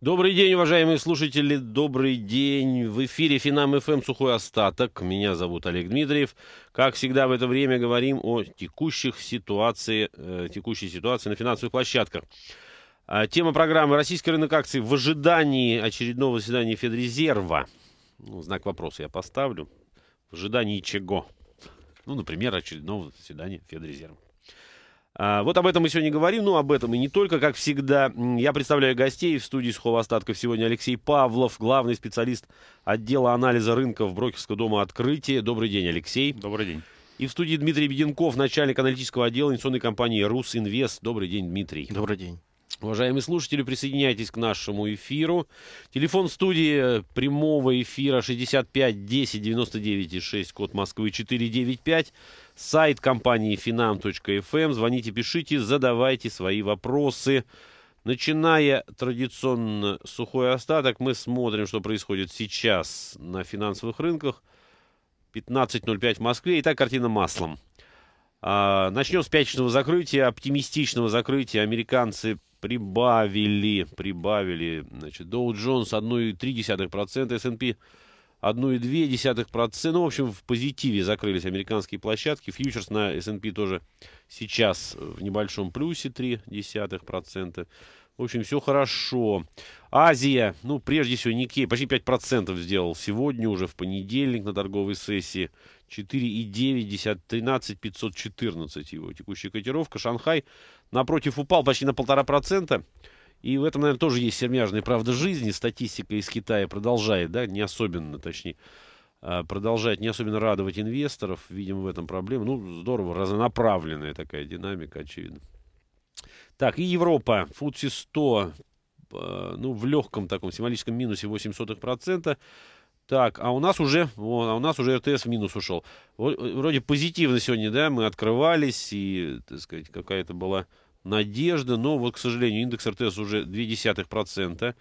Добрый день, уважаемые слушатели, добрый день. В эфире Финам ФМ «Сухой остаток». Меня зовут Олег Дмитриев. Как всегда в это время говорим о текущих ситуации, э, текущей ситуации на финансовых площадках. А, тема программы «Российский рынок акций в ожидании очередного заседания Федрезерва». Ну, знак вопроса я поставлю. В ожидании чего? Ну, например, очередного заседания Федрезерва. А, вот об этом мы сегодня говорим, ну об этом и не только, как всегда. Я представляю гостей в студии сухого остатков сегодня Алексей Павлов, главный специалист отдела анализа рынка в брокерского дома «Открытие». Добрый день, Алексей. Добрый день. И в студии Дмитрий Беденков, начальник аналитического отдела инвестиционной компании «Русинвест». Добрый день, Дмитрий. Добрый день. Уважаемые слушатели, присоединяйтесь к нашему эфиру. Телефон студии прямого эфира 65 10 99 6, код Москвы 495 сайт компании finam.fm. Эм. Звоните, пишите, задавайте свои вопросы. Начиная традиционно сухой остаток, мы смотрим, что происходит сейчас на финансовых рынках. 15.05 в Москве. Итак, картина маслом. А, начнем с пятничного закрытия, оптимистичного закрытия. Американцы прибавили, прибавили, значит, Dow Jones 1,3%, S&P 1,2%. Ну, в общем, в позитиве закрылись американские площадки. Фьючерс на S&P тоже сейчас в небольшом плюсе 0,3%. В общем, все хорошо. Азия, ну, прежде всего, Никей почти 5% сделал сегодня уже в понедельник на торговой сессии. 4,9, 13 514 его текущая котировка. Шанхай напротив упал почти на 1,5%. И в этом, наверное, тоже есть сермяжная правда жизни. Статистика из Китая продолжает, да, не особенно, точнее, а, продолжает не особенно радовать инвесторов. Видимо, в этом проблема. Ну, здорово, разнонаправленная такая динамика, очевидно. Так, и Европа. Фудси 100, а, ну, в легком таком символическом минусе 0,08%. Так, а у нас уже, вон, а у нас уже РТС в минус ушел. Э, вроде позитивно сегодня, да, мы открывались, и, так сказать, какая-то была надежды, но вот, к сожалению, индекс РТС уже 0,2%,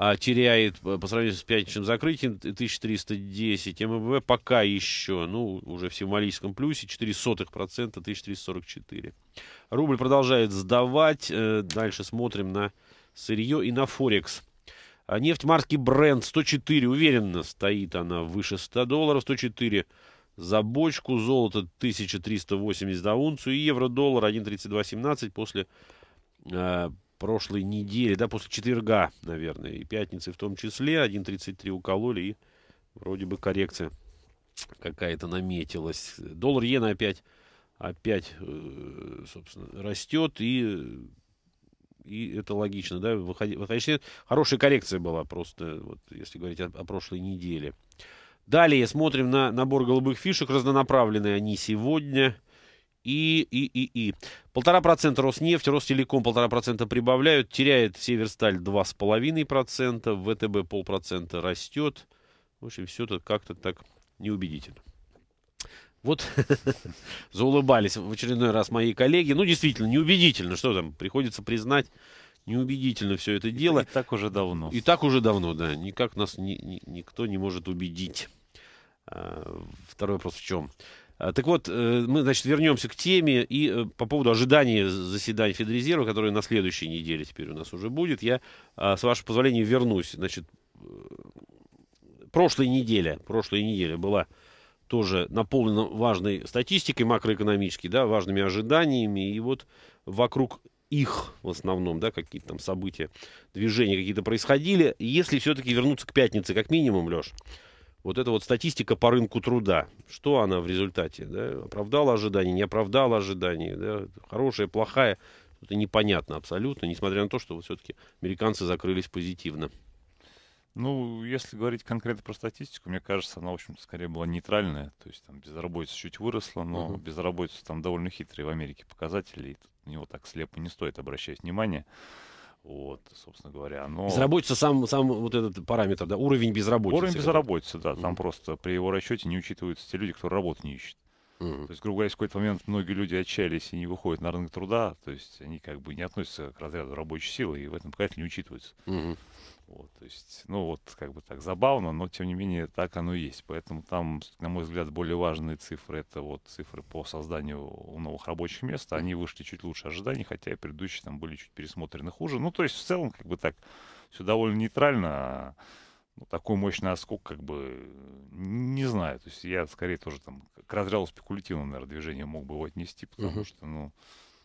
а теряет э, по сравнению с пятничным закрытием 1310, ММВ пока еще, ну, уже в символическом плюсе, 0,04%, 1344. Рубль продолжает сдавать, э, дальше смотрим на сырье и на Форекс. А нефть марки Brent 104, уверенно стоит она выше 100 долларов, 104 за бочку, золото 1380 за унцию и евро-доллар 1.3217 после э, прошлой недели, да, после четверга, наверное, и пятницы в том числе, 1.33 укололи и вроде бы коррекция какая-то наметилась. Доллар иена опять, опять, э, собственно, растет и и это логично, да, выходи, выходящий а, хорошая коррекция была просто, вот, если говорить о, о прошлой неделе. Далее смотрим на набор голубых фишек. Разнонаправленные они сегодня. И, и, и, и. Полтора процента Роснефть, Ростелеком полтора процента прибавляют. Теряет Северсталь два с половиной процента. ВТБ полпроцента растет. В общем, все это как-то так неубедительно. Вот заулыбались в очередной раз мои коллеги. Ну, действительно, неубедительно. Что там, приходится признать, неубедительно все это дело. И, так уже давно. И так уже давно, да. Никак нас ни, ни, никто не может убедить. Э, второй вопрос в чем? Э, так вот, э, мы, значит, вернемся к теме и по поводу ожидания заседания Федрезерва, которое на следующей неделе теперь у нас уже будет, я, с вашего позволения, вернусь. Значит, прошлой неделе, прошлой неделе была тоже наполнена важной статистикой макроэкономической, да, важными ожиданиями, и вот вокруг их в основном, да, какие-то там события, движения какие-то происходили. Если все-таки вернуться к пятнице, как минимум, Леш, вот эта вот статистика по рынку труда, что она в результате, да, оправдала ожидания, не оправдала ожидания, да, хорошая, плохая, это непонятно абсолютно, несмотря на то, что вот все-таки американцы закрылись позитивно. Ну, если говорить конкретно про статистику, мне кажется, она, в общем-то, скорее была нейтральная. То есть там безработица чуть выросла, но uh-huh. безработица там довольно хитрые в Америке показатели, и тут на него так слепо не стоит обращать внимание. Вот, собственно говоря. Но... Безработица сам, сам вот этот параметр, да, уровень безработицы. Уровень безработицы, да. Там mm-hmm. просто при его расчете не учитываются те люди, кто работу не ищет. Mm-hmm. То есть, грубо говоря, в какой-то момент многие люди отчаялись и не выходят на рынок труда, то есть они как бы не относятся к разряду рабочей силы и в этом показателе не учитываются. Mm-hmm. Вот, то есть, ну вот, как бы так забавно, но тем не менее так оно и есть. Поэтому там, на мой взгляд, более важные цифры, это вот цифры по созданию новых рабочих мест. Они вышли чуть лучше ожиданий, хотя и предыдущие там были чуть пересмотрены хуже. Ну, то есть, в целом, как бы так, все довольно нейтрально. А ну, такой мощный отскок, как бы, не знаю. То есть я скорее тоже там к разряду спекулятивного, наверное, движения мог бы его отнести, потому uh-huh. что, ну...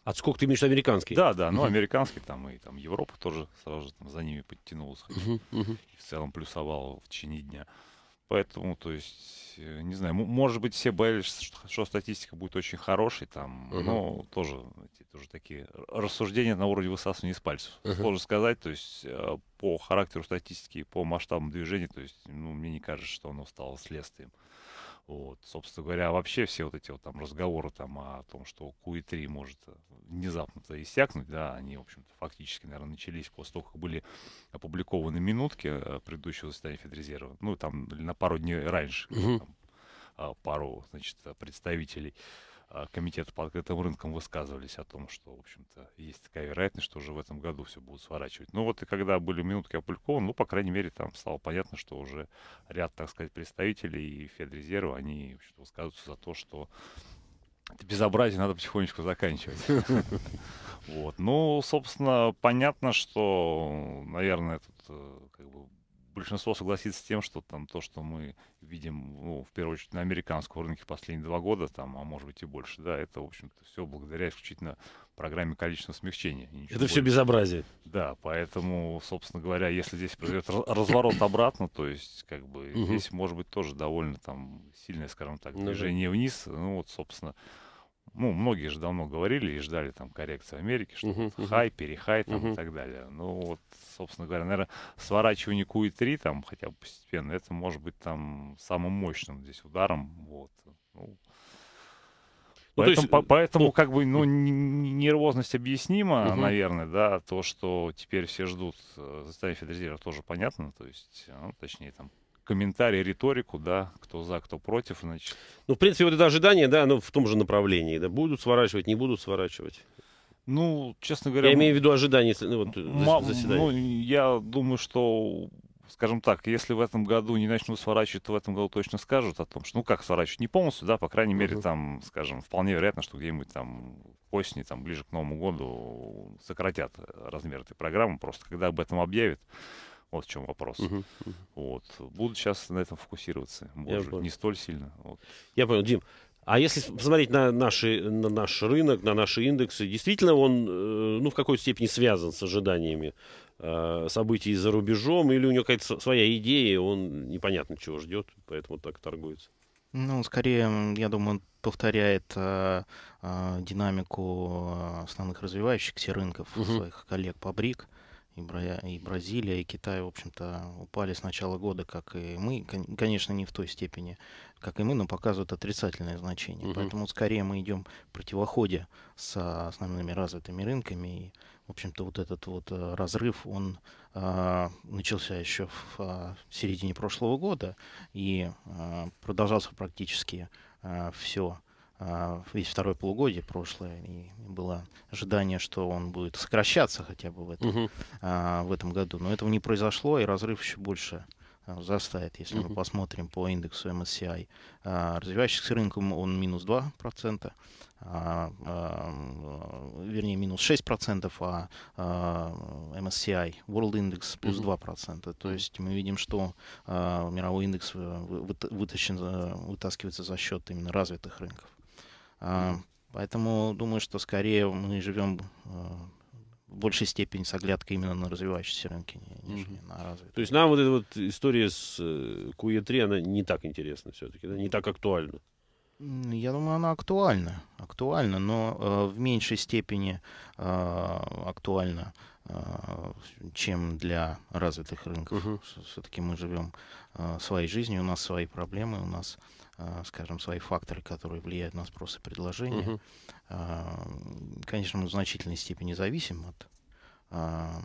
Отскок ты имеешь американский? Да, да, uh-huh. ну, американский там и там Европа тоже сразу же там, за ними подтянулась. uh-huh. Uh-huh. И в целом плюсовал в течение дня. Uh, Поэтому, то есть, э, не знаю, может быть, все боялись, что статистика будет очень хорошей, там, uh-huh. но тоже, тоже такие рассуждения на уровне высасывания из пальцев. Uh-huh. Сложно сказать, то есть, э, по характеру статистики, по масштабам движения, то есть, ну, мне не кажется, что оно стало следствием. Вот, собственно говоря, вообще все вот эти вот там разговоры там о том, что QE3 может э, внезапно-то иссякнуть, да, они, в общем-то, фактически, наверное, начались после того, как были опубликованы минутки э, предыдущего заседания Федрезерва, ну, там, на пару дней раньше, угу. там, э, пару, значит, представителей а, Комитет по открытым рынкам высказывались о том, что, в общем-то, есть такая вероятность, что уже в этом году все будут сворачивать. Ну вот и когда были минутки опубликованы, ну, по крайней мере, там стало понятно, что уже ряд, так сказать, представителей и Федрезерва, они, в общем то высказываются за то, что это безобразие надо потихонечку заканчивать. Вот. Ну, собственно, понятно, что, наверное, тут э, как бы большинство согласится с тем, что там то, что мы видим, ну, в первую очередь, на американском рынке последние два года, там, а может быть и больше, да, это, в общем-то, все благодаря исключительно программе количественного смягчения. Это больше. все безобразие. Да, поэтому, собственно говоря, если здесь произойдет разворот обратно, то есть, как бы, угу. здесь может быть тоже довольно там сильное, скажем так, ну движение вниз, ну, вот, собственно, ну, многие же давно говорили и ждали там коррекции в Америке что uh-huh, вот, хай, перехай там uh-huh. и так далее. Ну, вот, собственно говоря, наверное, сворачивание QE3 там хотя бы постепенно, это может быть там самым мощным здесь ударом, вот. Ну, ну, поэтому, есть, по, э, поэтому ну, как бы, ну, нервозность объяснима, угу. наверное, да, то, что теперь все ждут э, заседания Федрезерва, тоже понятно, то есть, э, ну, точнее, там, комментарии, риторику, да, кто за, кто против, значит. Ну, в принципе, вот это ожидание, да, оно в том же направлении, да, будут сворачивать, не будут сворачивать. Ну, честно говоря... Я имею в виду ожидание если, ну, вот, заседания. Ну, я думаю, что, скажем так, если в этом году не начнут сворачивать, то в этом году точно скажут о том, что, ну, как сворачивать, не полностью, да, по крайней uh-huh. мере, там, скажем, вполне вероятно, что где-нибудь там осени, там, ближе к Новому году сократят размер этой программы, просто когда об этом объявят, вот в чем вопрос. Угу, угу. Вот. Буду сейчас на этом фокусироваться. Может, не столь сильно. Вот. Я понял, Дим. А если посмотреть на, наши, на наш рынок, на наши индексы, действительно он э, ну, в какой степени связан с ожиданиями э, событий за рубежом, или у него какая-то своя идея, он непонятно чего ждет, поэтому так торгуется? Ну, скорее, я думаю, он повторяет э, э, динамику э, основных развивающихся рынков, угу. своих коллег по БРИК и, Бразилия, и Китай, в общем-то, упали с начала года, как и мы. Конечно, не в той степени, как и мы, но показывают отрицательное значение. Угу. Поэтому скорее мы идем в противоходе с основными развитыми рынками. И, в общем-то, вот этот вот э, разрыв, он э, начался еще в, в э, середине прошлого года и э, продолжался практически э, все а, весь второй полугодие прошлое, и было ожидание, что он будет сокращаться хотя бы в этом, угу. а, в этом году. Но этого не произошло, и разрыв еще больше а, заставит, если угу. мы посмотрим по индексу MSCI. А, развивающихся рынком он минус 2%, а, а, вернее, минус 6%, а, а MSCI World Index плюс 2%. То есть мы видим, что а, мировой индекс э, вытащен, вытаскивается за счет именно развитых рынков. А, поэтому думаю, что скорее мы живем а, в большей степени с оглядкой именно на развивающиеся рынки, нежели mm-hmm. на развитые. То есть нам вот эта вот история с э, QE3, она не так интересна все-таки, не так актуальна? Я думаю, она актуальна, актуальна, но э, в меньшей степени э, актуальна, э, чем для развитых рынков. Uh-huh. Все-таки мы живем э, своей жизнью, у нас свои проблемы, у нас э, а, скажем, свои факторы, которые влияют на спрос и предложение. Uh-huh. Конечно, мы в значительной степени зависим от а,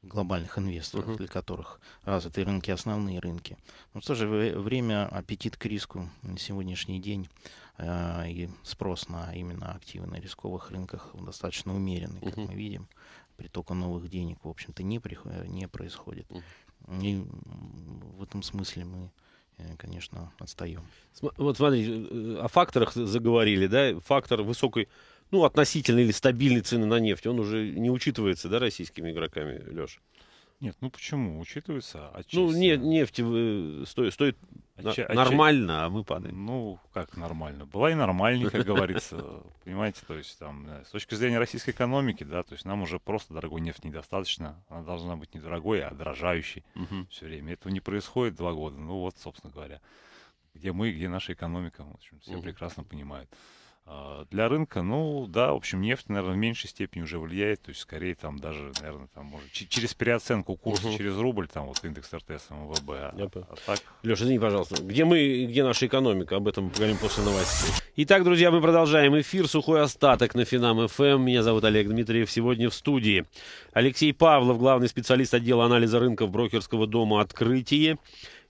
глобальных инвесторов, Uh-huh. для которых развитые рынки основные рынки. Но в то же время аппетит к риску на сегодняшний день э, и спрос на именно активы на рисковых рынках достаточно умеренный, как Uh-huh. мы видим. Притока новых денег, в общем-то, не, приход- не происходит. Угу. И в этом смысле мы Э, конечно, отстаем. Вот смотри, э, о факторах заговорили, да, фактор высокой, ну, относительно или стабильной цены на нефть, он уже не учитывается, да, российскими игроками, Леша? Нет, ну почему? Учитывается ну, отчасти. Ну, не, нефть э, стоит, стоит Отча... нормально, а мы падаем. Ну, как нормально? Была и нормальнее, как говорится. Понимаете, то есть там э, с точки зрения российской экономики, да, то есть нам уже просто дорогой нефть недостаточно. Она должна быть не дорогой, а дрожающей угу. все время. Этого не происходит два года. Ну вот, собственно говоря, где мы, где наша экономика, в общем, все угу. прекрасно понимают. А, для рынка, ну да, в общем, нефть, наверное, в меньшей степени уже влияет, то есть скорее там даже, наверное, там может через переоценку курса, угу. через рубль, там вот индекс РТС МВБ. А, Я а так... Леша, извини, пожалуйста, где мы, где наша экономика? Об этом поговорим после новостей. Итак, друзья, мы продолжаем эфир «Сухой остаток» на Финам ФМ. Эм. Меня зовут Олег Дмитриев. Сегодня в студии Алексей Павлов, главный специалист отдела анализа рынков брокерского дома «Открытие»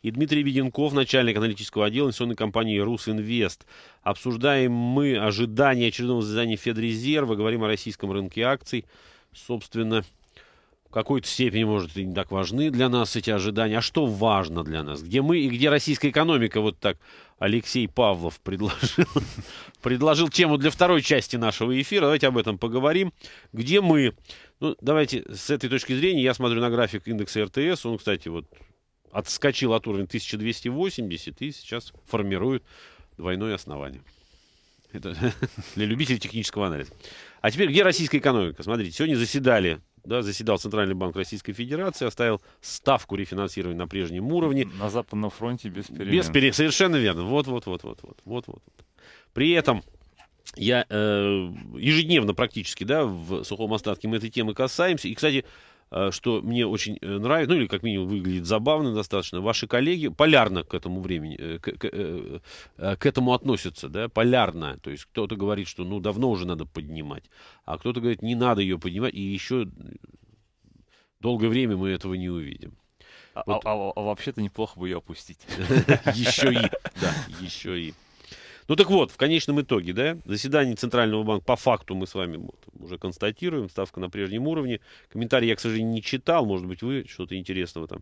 и Дмитрий Веденков, начальник аналитического отдела инвестиционной компании «Русинвест». Обсуждаем мы ожидания очередного заседания Федрезерва, говорим о российском рынке акций. Собственно, в какой-то степени, может, и не так важны для нас эти ожидания. А что важно для нас? Где мы и где российская экономика? Вот так Алексей Павлов предложил, предложил тему для второй части нашего эфира. Давайте об этом поговорим. Где мы? Ну, давайте с этой точки зрения я смотрю на график индекса РТС. Он, кстати, вот отскочил от уровня 1280 и сейчас формирует двойное основание. Это для любителей технического анализа. А теперь, где российская экономика? Смотрите, сегодня заседали да, заседал Центральный банк Российской Федерации, оставил ставку рефинансирования на прежнем уровне. На Западном фронте без перемен. Без перемен, совершенно верно. Вот, вот, вот, вот, вот, вот, вот. При этом я э, ежедневно практически, да, в сухом остатке мы этой темы касаемся. И, кстати, Э, что мне очень э, нравится, ну или как минимум выглядит забавно достаточно, ваши коллеги полярно к этому времени, э, к, к, к этому относятся, да, полярно. То есть кто-то говорит, что ну давно уже надо поднимать, а кто-то говорит, не надо ее поднимать, и еще долгое время мы этого не увидим. А, вот. А, а, а вообще-то неплохо бы ее опустить. Еще и, да, еще и. Ну так вот, в конечном итоге, да, заседание Центрального банка по факту мы с вами вот, уже констатируем, ставка на прежнем уровне. Комментарии я, к сожалению, не читал, может быть, вы что-то интересного там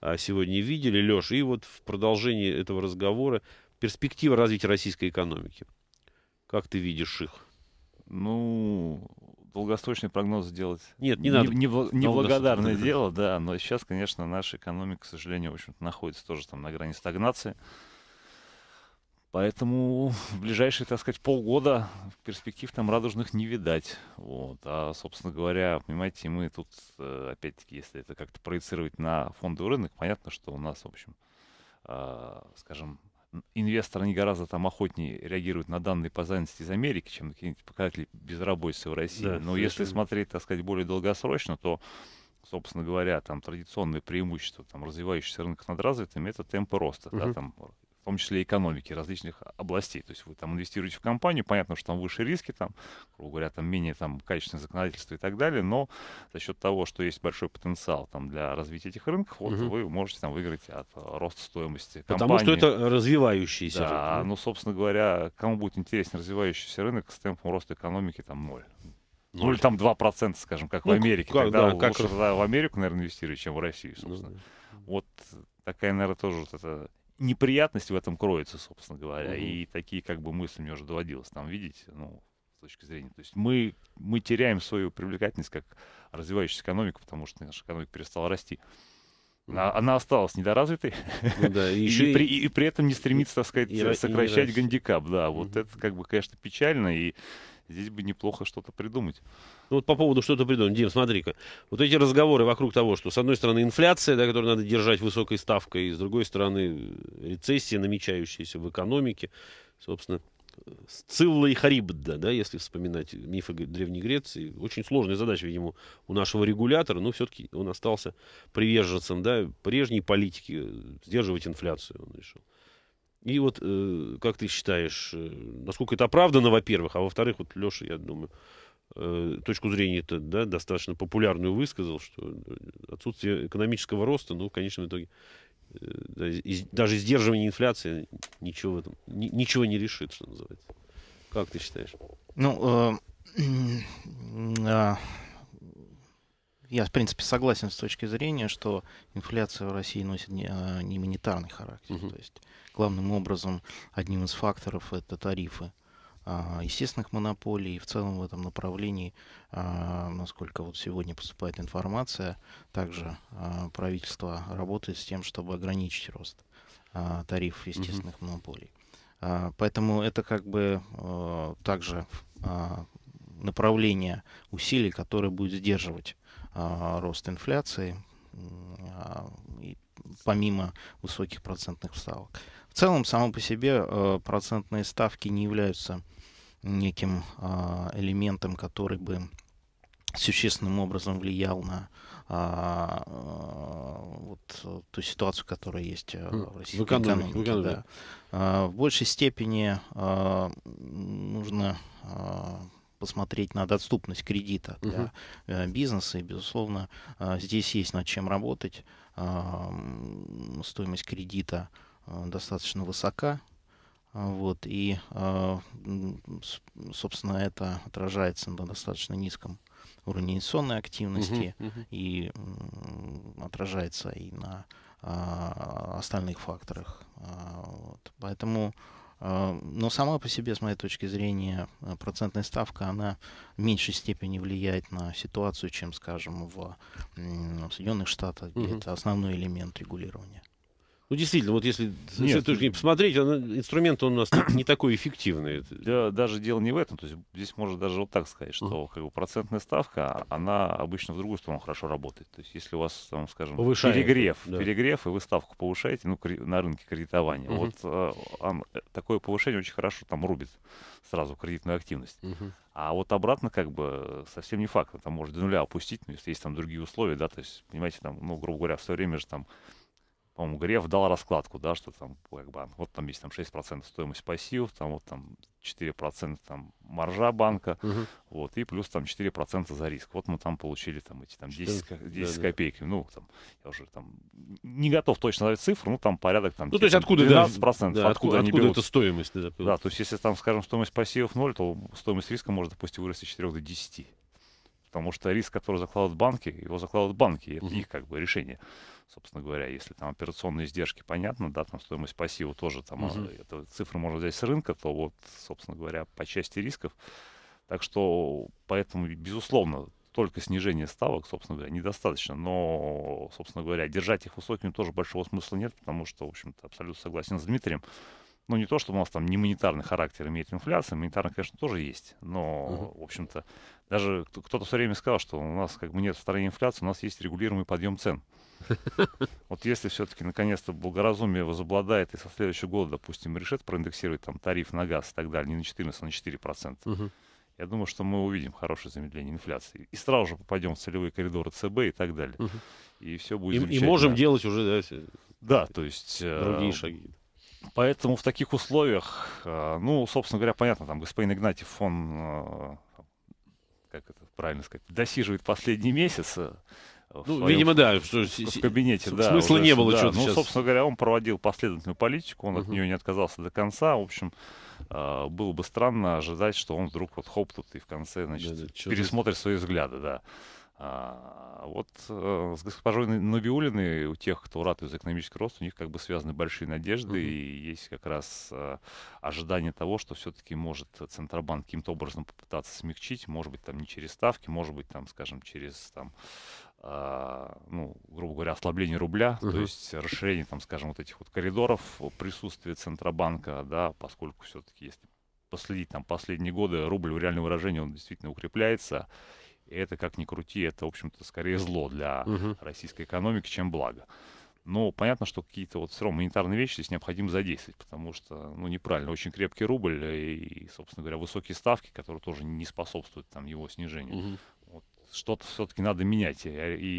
а, сегодня видели, Леш. И вот в продолжении этого разговора перспектива развития российской экономики. Как ты видишь их? Ну, долгосрочный прогноз сделать... Нет, не, не надо. Неблагодарное не дело, да, но сейчас, конечно, наша экономика, к сожалению, в общем-то, находится тоже там на грани стагнации. Поэтому в ближайшие, так сказать, полгода перспектив там радужных не видать. Вот. А, собственно говоря, понимаете, мы тут, э, опять-таки, если это как-то проецировать на фондовый рынок, понятно, что у нас, в общем, а, скажем, инвесторы не гораздо там охотнее реагируют на данные по занятости из Америки, чем на какие-нибудь показатели безработицы в России. Да, Но совершенно. если смотреть, так сказать, более долгосрочно, то, собственно говоря, там традиционные преимущества там, развивающихся рынков над развитыми — это темпы роста. Угу. Да, там том числе экономики различных областей. То есть вы там инвестируете в компанию, понятно, что там выше риски, там, грубо говоря, там менее там, качественное законодательство и так далее, но за счет того, что есть большой потенциал там, для развития этих рынков, вот, угу. вы можете там выиграть от э, роста стоимости компании. Потому что это развивающийся да, рынок. Да, ну, собственно говоря, кому будет интересен развивающийся рынок с темпом роста экономики там ноль. Ну, или там 2%, скажем, как ну, в Америке. Как, Тогда да, лучше как... в Америку, наверное, инвестировать, чем в Россию, собственно. Ну, да. Вот такая, наверное, тоже вот это неприятность в этом кроется, собственно говоря. Угу. И такие как бы мысли мне уже доводилось там видеть, ну, с точки зрения. То есть мы, мы теряем свою привлекательность как развивающаяся экономика, потому что наша экономика перестала расти. Она, она осталась недоразвитой. Ну, да, и, еще... и, при, и при этом не стремится, так сказать, и, сокращать и гандикап. Да, вот угу. это, как бы, конечно, печально. И здесь бы неплохо что-то придумать. Ну вот по поводу что-то придумать, Дим, смотри-ка. Вот эти разговоры вокруг того, что с одной стороны инфляция, да, которую надо держать высокой ставкой, и с другой стороны рецессия, намечающаяся в экономике, собственно, Сцилла и Харибда, да, если вспоминать мифы Древней Греции. Очень сложная задача, видимо, у нашего регулятора, но все-таки он остался приверженцем да, прежней политики, э, сдерживать инфляцию, он решил. И вот э, как ты считаешь, э, насколько это оправдано, во-первых, а во-вторых, вот Леша, я думаю, э, точку зрения -то, да, достаточно популярную высказал, что э, отсутствие экономического роста, ну, в конечном итоге, э, даже сдерживание инфляции ничего, в этом, ни, ничего не решит, что называется. Как ты считаешь? Ну, э, э, я, в принципе, согласен с точки зрения, что инфляция в России носит не, а, не монетарный характер. Угу. То есть, главным образом, одним из факторов это тарифы а, естественных монополий. И в целом в этом направлении, а, насколько вот сегодня поступает информация, также а, правительство работает с тем, чтобы ограничить рост а, тарифов естественных угу. монополий. А, поэтому это как бы также направление усилий, которое будет сдерживать а, рост инфляции, и помимо высоких процентных ставок. В целом, само по себе, э, процентные ставки не являются неким а, элементом, который бы существенным образом влиял на а, вот ту ситуацию, которая есть э, в российской в экономике. В, экономике. Да. А, в большей степени а, нужно а, посмотреть на доступность кредита для угу. бизнеса. И, безусловно, э, здесь есть над чем работать. Стоимость кредита э, достаточно высока. Вот, и, собственно, это отражается на достаточно низком уровне инвестиционной активности uh-huh, и отражается и на а, остальных факторах. А, вот. Поэтому Э, но сама по себе, с моей точки зрения, э, процентная ставка, она в меньшей степени влияет на ситуацию, чем, скажем, в, Соединенных Штатах, где угу. это основной элемент регулирования. Ну, действительно, вот если Нет. с точки посмотреть, он, инструмент он у нас не такой эффективный. Да, даже дело не в этом. То есть здесь можно даже вот так сказать, что uh-huh. как бы, процентная ставка, она обычно в другую сторону хорошо работает. То есть если у вас, там, скажем, Повышает, перегрев, да. перегрев, и вы ставку повышаете ну, на рынке кредитования, uh вот э, он, э, такое повышение очень хорошо там рубит сразу кредитную активность. uh А вот обратно, как бы, э, совсем не факт. Там может до нуля опустить, но если есть там другие условия, да, то есть, понимаете, там, ну, грубо говоря, в свое время же там по-моему, Греф дал раскладку, да, что там, как бы, вот там есть там 6% стоимость пассивов, там вот там 4% там маржа банка, угу. вот, и плюс там 4% за риск. Вот мы там получили там эти там 10, 10 да, копеек. Да. Ну, там, я уже там не готов точно назвать цифру, ну, там порядок там... Ну, то есть откуда, 12%, да, откуда, да, откуда, откуда берут. эта стоимость? Да, да, то есть если там, скажем, стоимость пассивов 0, то стоимость риска может, допустим, вырасти с 4 до 10 потому что риск, который закладывают банки, его закладывают банки, и это их как бы решение, собственно говоря. Если там операционные издержки, понятно, да, там стоимость пассива тоже, там uh-huh. это, цифры можно взять с рынка, то вот, собственно говоря, по части рисков. Так что, поэтому, безусловно, только снижение ставок, собственно говоря, недостаточно. Но, собственно говоря, держать их высокими тоже большого смысла нет, потому что, в общем-то, абсолютно согласен с Дмитрием ну, не то, что у нас там не монетарный характер имеет инфляция, монетарный, конечно, тоже есть, но, Uh -huh. в общем-то, даже кто-то все время сказал, что у нас как бы нет в стране инфляции, у нас есть регулируемый подъем цен. Вот если все-таки наконец-то благоразумие возобладает и со следующего года, допустим, решит проиндексировать там тариф на газ и так далее, не на 14, а на 4 процента, угу. я думаю, что мы увидим хорошее замедление инфляции. И сразу же попадем в целевые коридоры ЦБ и так далее. Угу. И все будет и, и можем делать уже, да, да то есть... Э, другие шаги. Поэтому в таких условиях, э, ну, собственно говоря, понятно, там господин Игнатьев, он, э, как это правильно сказать, досиживает последний месяц. Э, ну, своем, видимо, да, что в кабинете, да. Смысла уже, не было да, что-то. Ну, сейчас. собственно говоря, он проводил последовательную политику, он uh-huh. от нее не отказался до конца. В общем, было бы странно ожидать, что он вдруг вот хоп тут и в конце, значит, да, да, пересмотрит свои взгляды, да. А вот э, с госпожой Набиулиной, у тех, кто ратует за экономический рост, у них как бы связаны большие надежды, mm и есть как раз э, ожидание того, что все-таки может Центробанк каким-то образом попытаться смягчить, может быть, там не через ставки, может быть, там, скажем, через там, а, ну, грубо говоря, ослабление рубля, uh-huh. то есть расширение, там, скажем, вот этих вот коридоров э, присутствия Центробанка, да, поскольку все-таки если последить там последние годы, рубль в реальном выражении, он действительно укрепляется, и это, как ни крути, это, в общем-то, скорее зло для угу. российской экономики, чем благо. Но понятно, что какие-то вот все равно монетарные вещи здесь необходимо задействовать, потому что, ну, неправильно, очень крепкий рубль и, собственно говоря, высокие ставки, которые тоже не способствуют там его снижению. Угу. Вот что-то все-таки надо менять. И,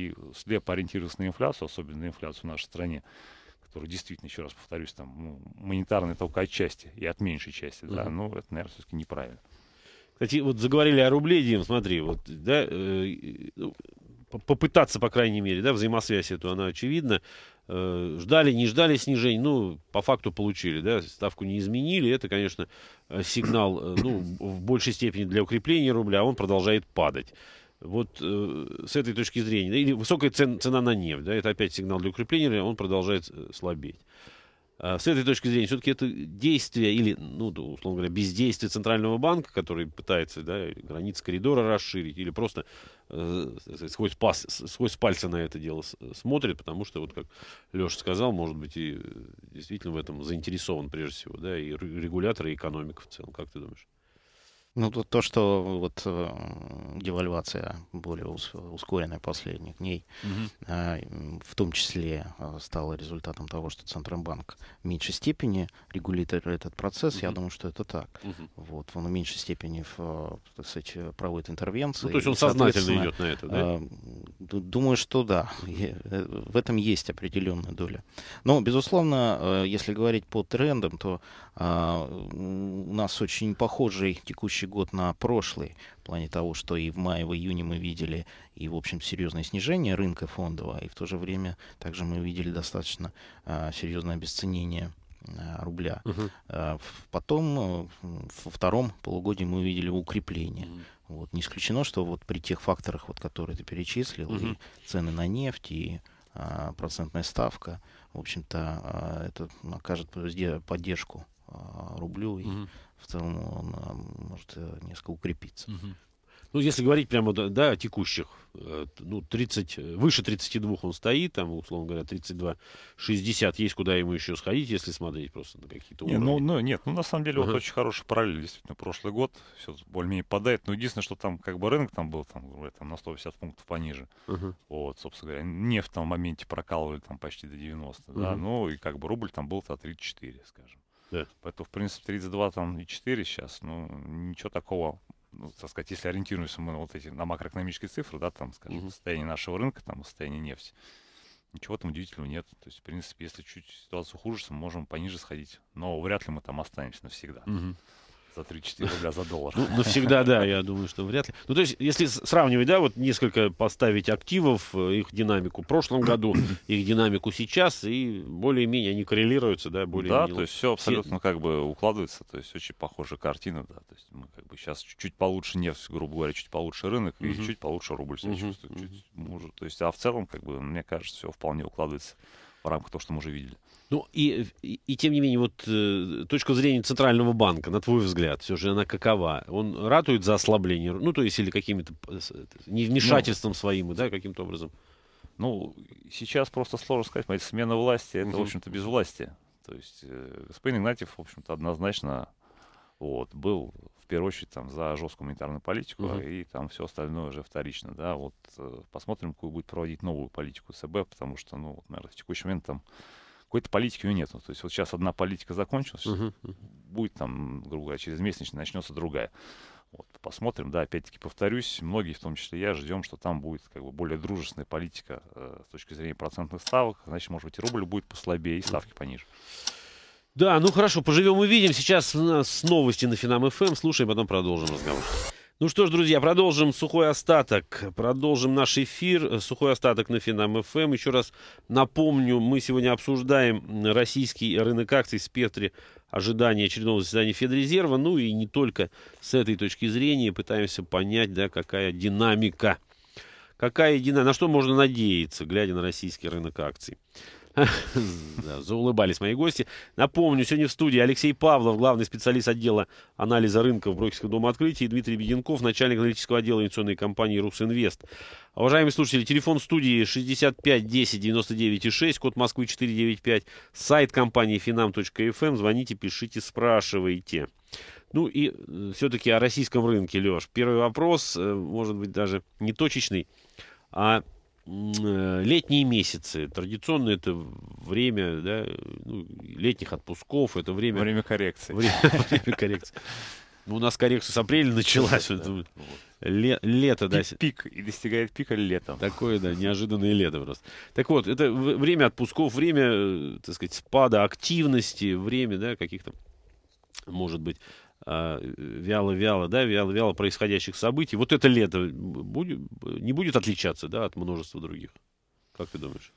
и слепо ориентироваться на инфляцию, особенно на инфляцию в нашей стране, которая действительно, еще раз повторюсь, там, ну, монетарная только отчасти и от меньшей части, угу. да, ну, это, наверное, все-таки неправильно. Кстати, вот заговорили о рубле, Дим, смотри, вот, да, э, ну, попытаться, по крайней мере, да, взаимосвязь эту, она очевидна. Э, ждали, не ждали снижений, ну, по факту получили, да, ставку не изменили, это, конечно, э, сигнал, э, ну, в большей степени для укрепления рубля, а он продолжает падать. Вот э, с этой точки зрения, или высокая цен, цена на нефть, да, это опять сигнал для укрепления, он продолжает э, слабеть. А, с этой точки зрения, все-таки это действие или, ну, условно говоря, бездействие Центрального банка, который пытается да, границы коридора расширить, или просто э, сквозь, пас, сквозь пальцы на это дело смотрит, потому что, вот как Леша сказал, может быть, и э, действительно в этом заинтересован прежде всего, да, и регуляторы, и экономика в целом, как ты думаешь? Ну, то, то что вот э, девальвация более ускоренная последних дней, угу. в том числе э, стала результатом того, что Центробанк в меньшей степени регулирует этот процесс, угу. я думаю, что это так. Угу. Вот, он в меньшей степени в, кстати, э, э, проводит интервенции. Ну, то есть он сознательно идет на это, да? А, думаю, что да. В этом есть определенная доля. Но, безусловно, если говорить по трендам, то а, у нас очень похожий текущий текущий год на прошлый, в плане того, что и в мае, в июне мы видели и, в общем, серьезное снижение рынка фондового, и в то же время также мы видели достаточно а, серьезное обесценение а, рубля. Угу. Потом э, во втором полугодии мы увидели укрепление. Угу. Вот, не исключено, что вот при тех факторах, вот, которые ты перечислил, угу. и цены на нефть, и а, процентная ставка, в общем-то, а, это окажет поддержку а, рублю и угу в целом он может э, несколько укрепиться. Ну, если говорить прямо да, о текущих, э, ну, 30, э, выше 32 он стоит, там, условно говоря, 32-60, есть куда ему еще сходить, если смотреть просто на какие-то уровни. Не, ну, ну, нет, ну, на самом деле, ага. вот очень хороший параллель, действительно, прошлый год, все более-менее падает, но единственное, что там, как бы, рынок там был, там, там на 150 пунктов пониже, ага. вот, собственно говоря, нефть там в моменте прокалывали там почти до 90, ага. да, ну, и как бы рубль там был-то 34, скажем. Да. Поэтому, в принципе, 32 там и 4 сейчас, ну, ничего такого, ну, так сказать, если ориентируемся мы на вот эти, на макроэкономические цифры, да, там, скажем, угу. состояние нашего рынка, там, состояние нефти, ничего там удивительного нет. То есть, в принципе, если чуть ситуация ухудшится, мы можем пониже сходить, но вряд ли мы там останемся навсегда. Угу за 3-4 рубля за доллар. Ну, ну, всегда, да, я думаю, что вряд ли. Ну, то есть, если сравнивать, да, вот несколько поставить активов, э, их динамику в прошлом году, их динамику сейчас, и более-менее они коррелируются, да, более Да, то есть все абсолютно как бы укладывается, то есть очень похожая картина, да, то есть мы как бы сейчас чуть-чуть получше нефть, грубо говоря, чуть получше рынок, и угу. чуть получше рубль себя угу. чувствует, чуть, может, то есть, а в целом, как бы, мне кажется, все вполне укладывается в рамках того, что мы уже видели. Ну и, и, и тем не менее, вот э, точка зрения Центрального банка, на твой взгляд, все же она какова? Он ратует за ослабление, ну то есть или каким-то э, невмешательством ну, своим, да, каким-то образом? Ну, сейчас просто сложно сказать, смотрите, смена власти, это, угу. в общем-то, без власти То есть э, господин Игнатьев, в общем-то, однозначно вот, был в первую очередь там за жесткую монетарную политику, угу. и там все остальное уже вторично, да, вот э, посмотрим, какую будет проводить новую политику СБ потому что, ну, вот, наверное, в текущий момент там какой-то политики у ее нет. Ну, то есть вот сейчас одна политика закончилась, uh-huh. будет там, другая через месяц начнется другая. Вот, посмотрим, да, опять-таки повторюсь, многие, в том числе я, ждем, что там будет как бы более дружественная политика э, с точки зрения процентных ставок, значит, может быть, и рубль будет послабее, и ставки пониже. Да, ну хорошо, поживем увидим. Сейчас у нас новости на Финам ФМ. Эм. Слушаем, потом продолжим разговор. Ну что ж, друзья, продолжим сухой остаток. Продолжим наш эфир. Сухой остаток на Финам ФМ. Эм. Еще раз напомню, мы сегодня обсуждаем российский рынок акций в спектре ожидания очередного заседания Федрезерва. Ну и не только с этой точки зрения пытаемся понять, да, какая динамика. Какая динамика, на что можно надеяться, глядя на российский рынок акций. Заулыбались мои гости. Напомню, сегодня в студии Алексей Павлов, главный специалист отдела анализа рынка в Брокерском доме открытия, и Дмитрий Беденков, начальник аналитического отдела инвестиционной компании «Русинвест». Уважаемые слушатели, телефон студии 65 10 99 6, код Москвы 495, сайт компании finam.fm. Эм. Звоните, пишите, спрашивайте. Ну и э, все-таки о российском рынке, Леш. Первый вопрос, э, может быть, даже не точечный, а Э, летние месяцы. Традиционно это время да, ну, летних отпусков, это время... Время коррекции. Время, коррекции. Ну, у нас коррекция с апреля началась. лето, да. Пик, и достигает пика летом. Такое, да, неожиданное лето просто. Так вот, это время отпусков, время, э, так сказать, спада активности, время, да, каких-то, может быть, а, вяло-вяло, да, вяло-вяло происходящих событий, вот это лето будет, не будет отличаться, да, от множества других? Как ты думаешь?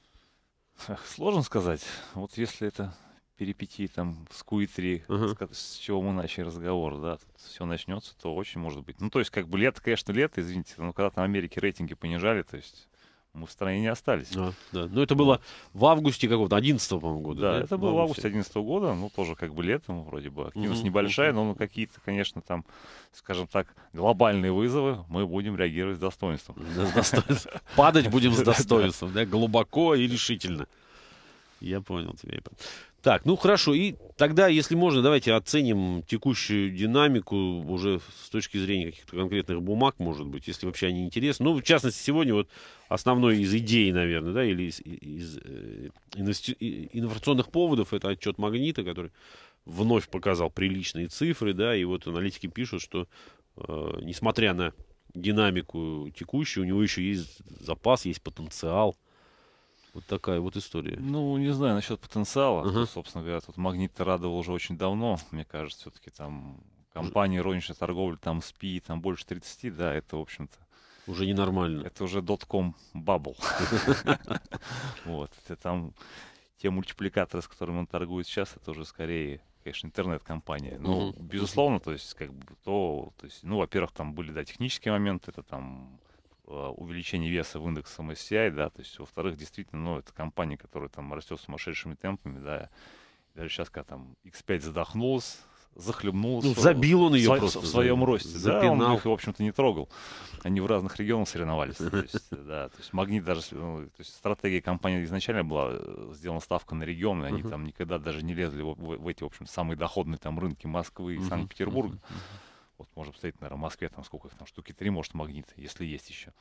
Сложно сказать. Вот если это перипетии там с q uh-huh. с, с чего мы начали разговор, да, все начнется, то очень может быть. Ну, то есть, как бы лето, конечно, лето, извините, но когда там Америке рейтинги понижали, то есть мы в стране не остались. Да, да. Но ну, это было в августе какого-то, 11 -го, по-моему, года. Да, да, это было в августе 11 -го года, ну, тоже как бы летом вроде бы. Активность угу, небольшая, угу. но ну какие-то, конечно, там, скажем так, глобальные вызовы мы будем реагировать с достоинством. с достоинством. Падать будем с достоинством, да, глубоко и решительно. Я понял тебя. Так, ну хорошо. И тогда, если можно, давайте оценим текущую динамику уже с точки зрения каких-то конкретных бумаг, может быть, если вообще они интересны. Ну, в частности, сегодня вот основной из идей, наверное, да, или из, из э, инновационных поводов это отчет «Магнита», который вновь показал приличные цифры, да, и вот аналитики пишут, что э, несмотря на динамику текущую, у него еще есть запас, есть потенциал – вот такая вот история. Ну, не знаю насчет потенциала. Uh-huh. Тут, собственно говоря, тут магнит радовал уже очень давно. Мне кажется, все-таки там компания розничной торговли, там СПИ, там больше 30, да, это, в общем-то, уже ненормально. Это уже dot-com bubble. Вот. Это там те мультипликаторы, с которыми он торгует сейчас, это уже скорее конечно, интернет-компания. Ну, безусловно, то есть, как бы, то, то есть, ну, во-первых, там были, да, технические моменты, это там Э, увеличение веса в индекс MSCI, да, то есть, во-вторых, действительно, ну, это компания, которая там растет сумасшедшими темпами, да, даже сейчас, когда там X5 задохнулась, захлебнулась. Ну, забил он ее в, просто. В своем росте, запинал. да, он их, в общем-то, не трогал. Они в разных регионах соревновались. То есть, да, то есть магнит даже, ну, то есть стратегия компании изначально была э, сделана ставка на регионы, они uh-huh. там никогда даже не лезли в, в, в эти, в общем, самые доходные там рынки Москвы и uh-huh. Санкт-Петербурга. Uh-huh. Можно посмотреть, наверное, в Москве там сколько их там, штуки три, может, магнит, если есть еще.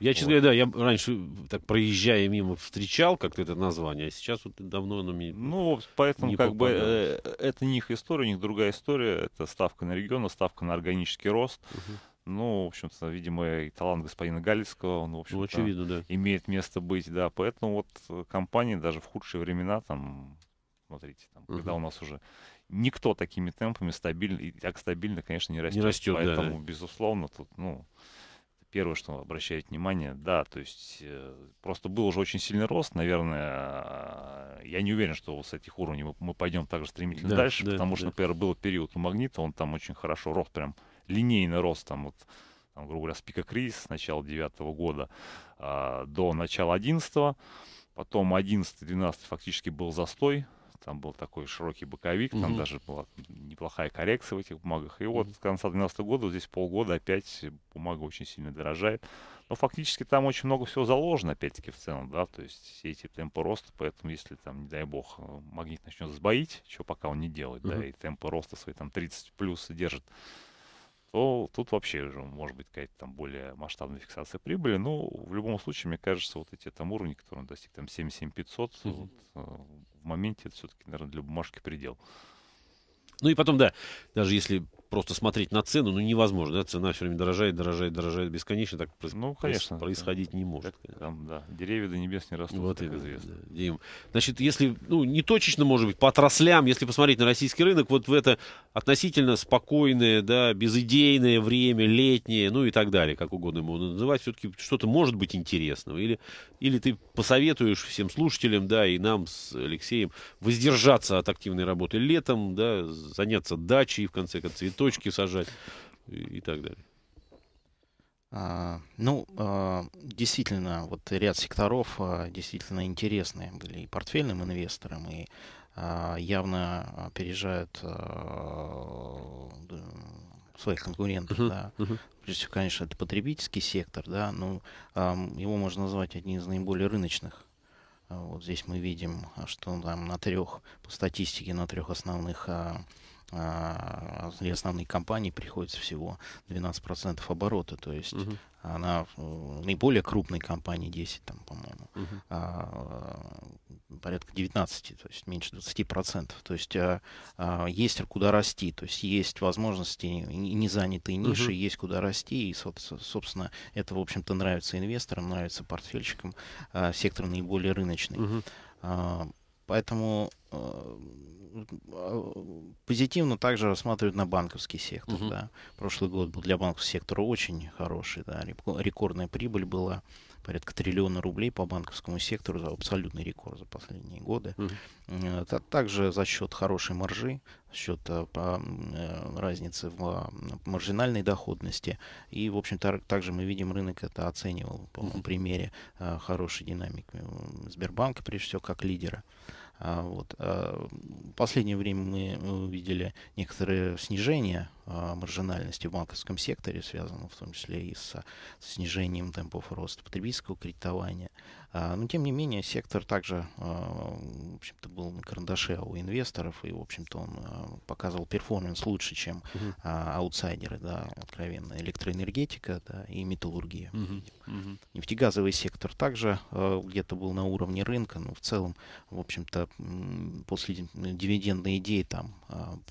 Я, честно вот. говоря, да, я раньше э, так проезжая мимо встречал как-то это название, а сейчас вот давно оно мне Ну, поэтому не как бы э, это не их история, у них другая история. Это ставка на регион, ставка на органический рост. Угу. Ну, в общем-то, видимо, и талант господина Галицкого, он, в общем ну, очевидно, да. имеет место быть, да. Поэтому вот э, компании даже в худшие времена там Смотрите, там, угу. когда у нас уже никто такими темпами стабильно, и так стабильно, конечно, не растет. Не растет поэтому, да. безусловно, тут, ну, первое, что обращает внимание, да, то есть э, просто был уже очень сильный рост, наверное, э, я не уверен, что с этих уровней мы, пойдем так же стремительно да, дальше, да, потому да. что, например, был период у магнита, он там очень хорошо рос, прям линейный рост, там вот, там, грубо говоря, с пика кризиса с начала девятого года э, до начала одиннадцатого, Потом одиннадцатый, двенадцатый фактически был застой, там был такой широкий боковик, там угу. даже была неплохая коррекция в этих бумагах. И вот с конца 2012 года, вот здесь полгода опять бумага очень сильно дорожает. Но фактически там очень много всего заложено, опять-таки, в целом, да, то есть все эти темпы роста, поэтому если там, не дай бог, э, магнит начнет сбоить, что пока он не делает, угу. да, и темпы роста свои там 30 плюс держит, то тут вообще уже может быть какая-то там более масштабная фиксация прибыли. Но ну, в любом случае, мне кажется, вот эти там уровни, которые он достиг, там 77500, угу. вот, э, моменте это все-таки, наверное, для бумажки предел. Ну и потом, да, даже если просто смотреть на цену, ну невозможно, да, цена все время дорожает, дорожает, дорожает бесконечно, так ну, конечно, происходить да. не может. Так, там, да, деревья до небес не растут, вот так именно, известно. Да. Дим. Значит, если, ну, не точечно, может быть, по отраслям, если посмотреть на российский рынок, вот в это относительно спокойное, да, безыдейное время, летнее, ну и так далее, как угодно ему называть, все-таки что-то может быть интересного, или, или ты посоветуешь всем слушателям, да, и нам с Алексеем воздержаться от активной работы летом, да, заняться дачей, в конце концов, точки сажать и, и так далее. А, ну, а, действительно, вот ряд секторов а, действительно интересные были и портфельным инвесторам, и а, явно опережают а, своих конкурентов. Uh-huh, да. uh-huh. Прежде всего, конечно, это потребительский сектор, да, но ну, а, его можно назвать одним из наиболее рыночных. Вот здесь мы видим, что там на трех, по статистике, на трех основных а для основных компаний приходится всего 12% оборота. То есть угу. она э, наиболее крупной компании 10, там, по-моему, угу. а, порядка 19, то есть меньше 20%. То есть а, а, есть куда расти, то есть есть возможности незанятые ниши, угу. есть куда расти. И, собственно, это, в общем-то, нравится инвесторам, нравится портфельщикам. А, сектор наиболее рыночный. Угу. Поэтому э, позитивно также рассматривают на банковский сектор. Угу. Да. Прошлый год был для банковского сектора очень хороший. Да. Рекордная прибыль была порядка триллиона рублей по банковскому сектору, за абсолютный рекорд за последние годы. Mm-hmm. также за счет хорошей маржи, за счет э, э, разницы в маржинальной доходности. И, в общем-то, также мы видим, рынок это оценивал по mm-hmm. примере хорошей динамики Сбербанка, прежде всего, как лидера. А, вот. В последнее время мы увидели некоторые снижения а, маржинальности в банковском секторе, связанном в том числе и с, снижением темпов роста потребительского кредитования. А, но, тем не менее, сектор также, а, в общем-то, был на карандаше у инвесторов, и, в общем-то, он показывал перформанс лучше, чем uh-huh. аутсайдеры, да, откровенно, электроэнергетика, да, и металлургия. Uh-huh. Uh-huh. Нефтегазовый сектор также где-то был на уровне рынка, но в целом, в общем-то, после дивидендной идеи там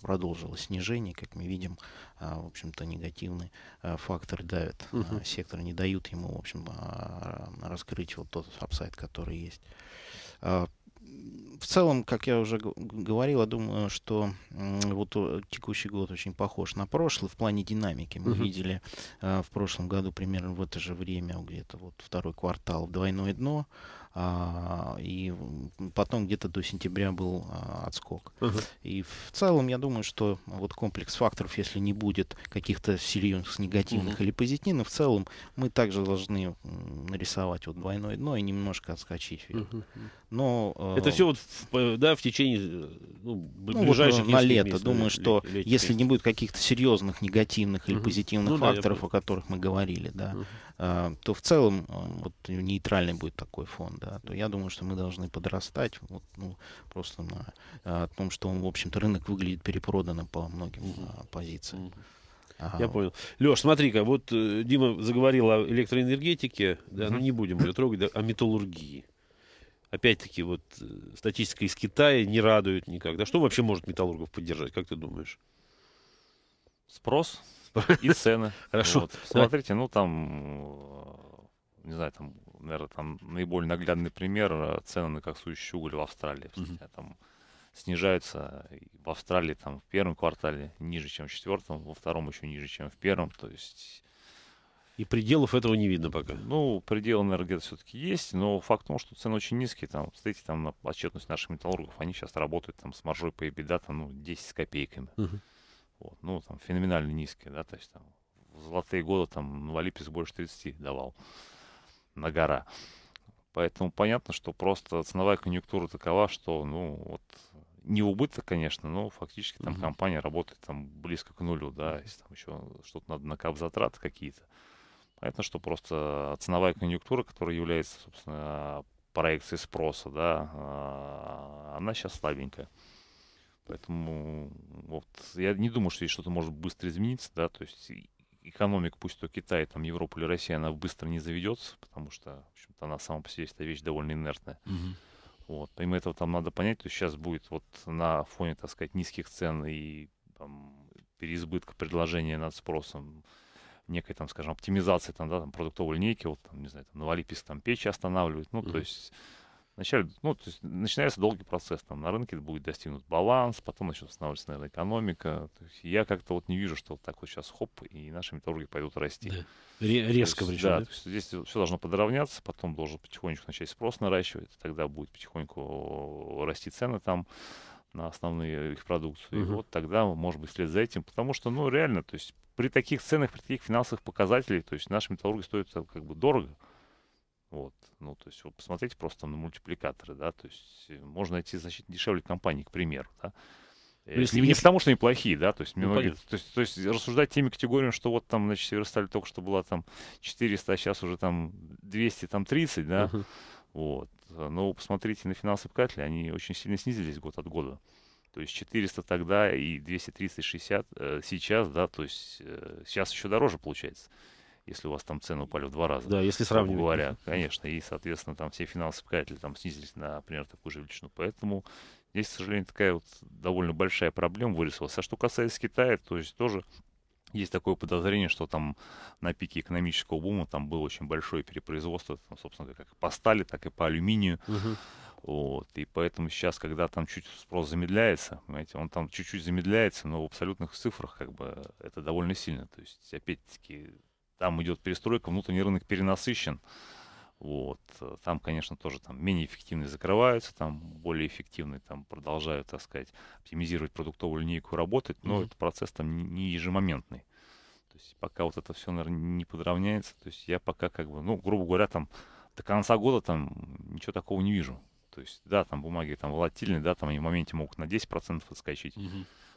продолжилось снижение, как мы видим, а, в общем-то, негативный а, фактор давят Uh-huh. А, сектор не дают ему, в общем, раскрыть вот тот апсайт, который есть. В целом, как я уже говорил, я думаю, что вот э, текущий год очень похож на прошлый в плане динамики. Мы uh-huh. видели в прошлом году примерно в это же время, где-то вот второй квартал, двойное дно а, и потом где-то до сентября был а, отскок. Угу. И в целом я думаю, что вот комплекс факторов, если не будет каких-то серьезных негативных угу. или позитивных, в целом мы также должны нарисовать вот двойное дно и немножко отскочить. Угу. Но, э, это все вот в, э, да, в течение ну, ну, ближайших вот на лето. Месяцев, Думаю, что летних если месяцев. не будет каких-то серьезных негативных или угу. позитивных ну, факторов, да, о которых мы говорили, да, угу. а, то в целом вот, нейтральный будет такой фон. Да, то я думаю, что мы должны подрастать вот, ну, просто на а, том, что, он, в общем-то, рынок выглядит перепроданным по многим угу. позициям. Угу. Ага. Я понял. Леш, смотри-ка, вот Дима заговорил о электроэнергетике, да, угу. ну не будем ее трогать, да, о металлургии опять-таки, вот э, статистика из Китая не радует никак. Да что вообще может металлургов поддержать, как ты думаешь? Спрос и цены. Хорошо. Вот. Смотрите, ну там, э, не знаю, там, наверное, там наиболее наглядный пример э, цены на коксующий уголь в Австралии. Uh-huh. Там снижаются в Австралии там в первом квартале ниже, чем в четвертом, во втором еще ниже, чем в первом. То есть и пределов этого не видно пока. Ну, пределы, наверное, где-то все-таки есть, но факт в том, что цены очень низкие. Там, смотрите, там на отчетность наших металлургов, они сейчас работают там с маржой по EBITDA, там, ну, 10 с копейками. Uh-huh. Вот, ну, там феноменально низкие, да, то есть там в золотые годы там Валипис больше 30 давал на гора. Поэтому понятно, что просто ценовая конъюнктура такова, что, ну, вот не убыток, конечно, но фактически там uh-huh. компания работает там близко к нулю, да, если там еще что-то надо на кап затраты какие-то. Это что, просто а, ценовая конъюнктура, которая является, собственно, проекцией спроса, да, а, она сейчас слабенькая. Поэтому вот я не думаю, что здесь что-то может быстро измениться, да, то есть экономика, пусть то Китай, там Европа или Россия, она быстро не заведется, потому что, в общем-то, она сама по себе эта вещь довольно инертная. Угу. uh Вот, им этого там надо понять, то сейчас будет вот на фоне, так сказать, низких цен и там, переизбытка предложения над спросом, некой, там, скажем, оптимизации там, да, там, продуктовой линейки, вот, там, не знаю, там, новолиписк, там, печи останавливают, ну, то есть Вначале, ну, то есть начинается долгий процесс, там на рынке будет достигнут баланс, потом начнет восстанавливаться, наверное, экономика. То есть я как-то вот не вижу, что вот так вот сейчас хоп, и наши металлурги пойдут расти. Да. Резко причем. Да, да? То есть здесь все должно подравняться, потом должен потихонечку начать спрос наращивать, тогда будет потихоньку расти цены там на основные их продукцию. Угу. И вот тогда, может быть, след за этим, потому что, ну, реально, то есть при таких ценах, при таких финансовых показателях, то есть наш металлурги стоят как бы дорого. Вот, ну, то есть, вот посмотрите просто на мультипликаторы, да, то есть э, можно найти значительно дешевле компании, к примеру, да. Э, ну, если не, не потому, что они плохие, да, то есть, ну, многие, то, есть, то есть рассуждать теми категориями, что вот там, значит, Северсталь только что была там 400, а сейчас уже там 200, там 30, да, uh-huh. вот. Но посмотрите на финансовые показатели, они очень сильно снизились год от года. То есть 400 тогда и 230-60 э, сейчас, да, то есть сейчас э, еще дороже получается, если у вас там цены упали в два раза. Да, если сравнивать. Говоря, конечно, и, соответственно, там все финансовые показатели там снизились на, например, такую же величину. Поэтому здесь, к сожалению, такая вот довольно большая проблема вырисовалась. А что касается Китая, то есть тоже есть такое подозрение, что там на пике экономического бума там было очень большое перепроизводство, там, собственно, как по стали, так и по алюминию. Угу. Вот. И поэтому сейчас, когда там чуть спрос замедляется, понимаете, он там чуть-чуть замедляется, но в абсолютных цифрах как бы это довольно сильно. То есть, опять-таки, там идет перестройка, внутренний рынок перенасыщен. Вот. Там, конечно, тоже там, менее эффективные закрываются, там более эффективные там, продолжают, так сказать, оптимизировать продуктовую линейку, работать, но mm-hmm. этот процесс там не ежемоментный. То есть пока вот это все, наверное, не подравняется, то есть я пока как бы, ну, грубо говоря, там до конца года там ничего такого не вижу. То есть, да, там бумаги там волатильные, да, там они в моменте могут на 10% отскочить. Угу.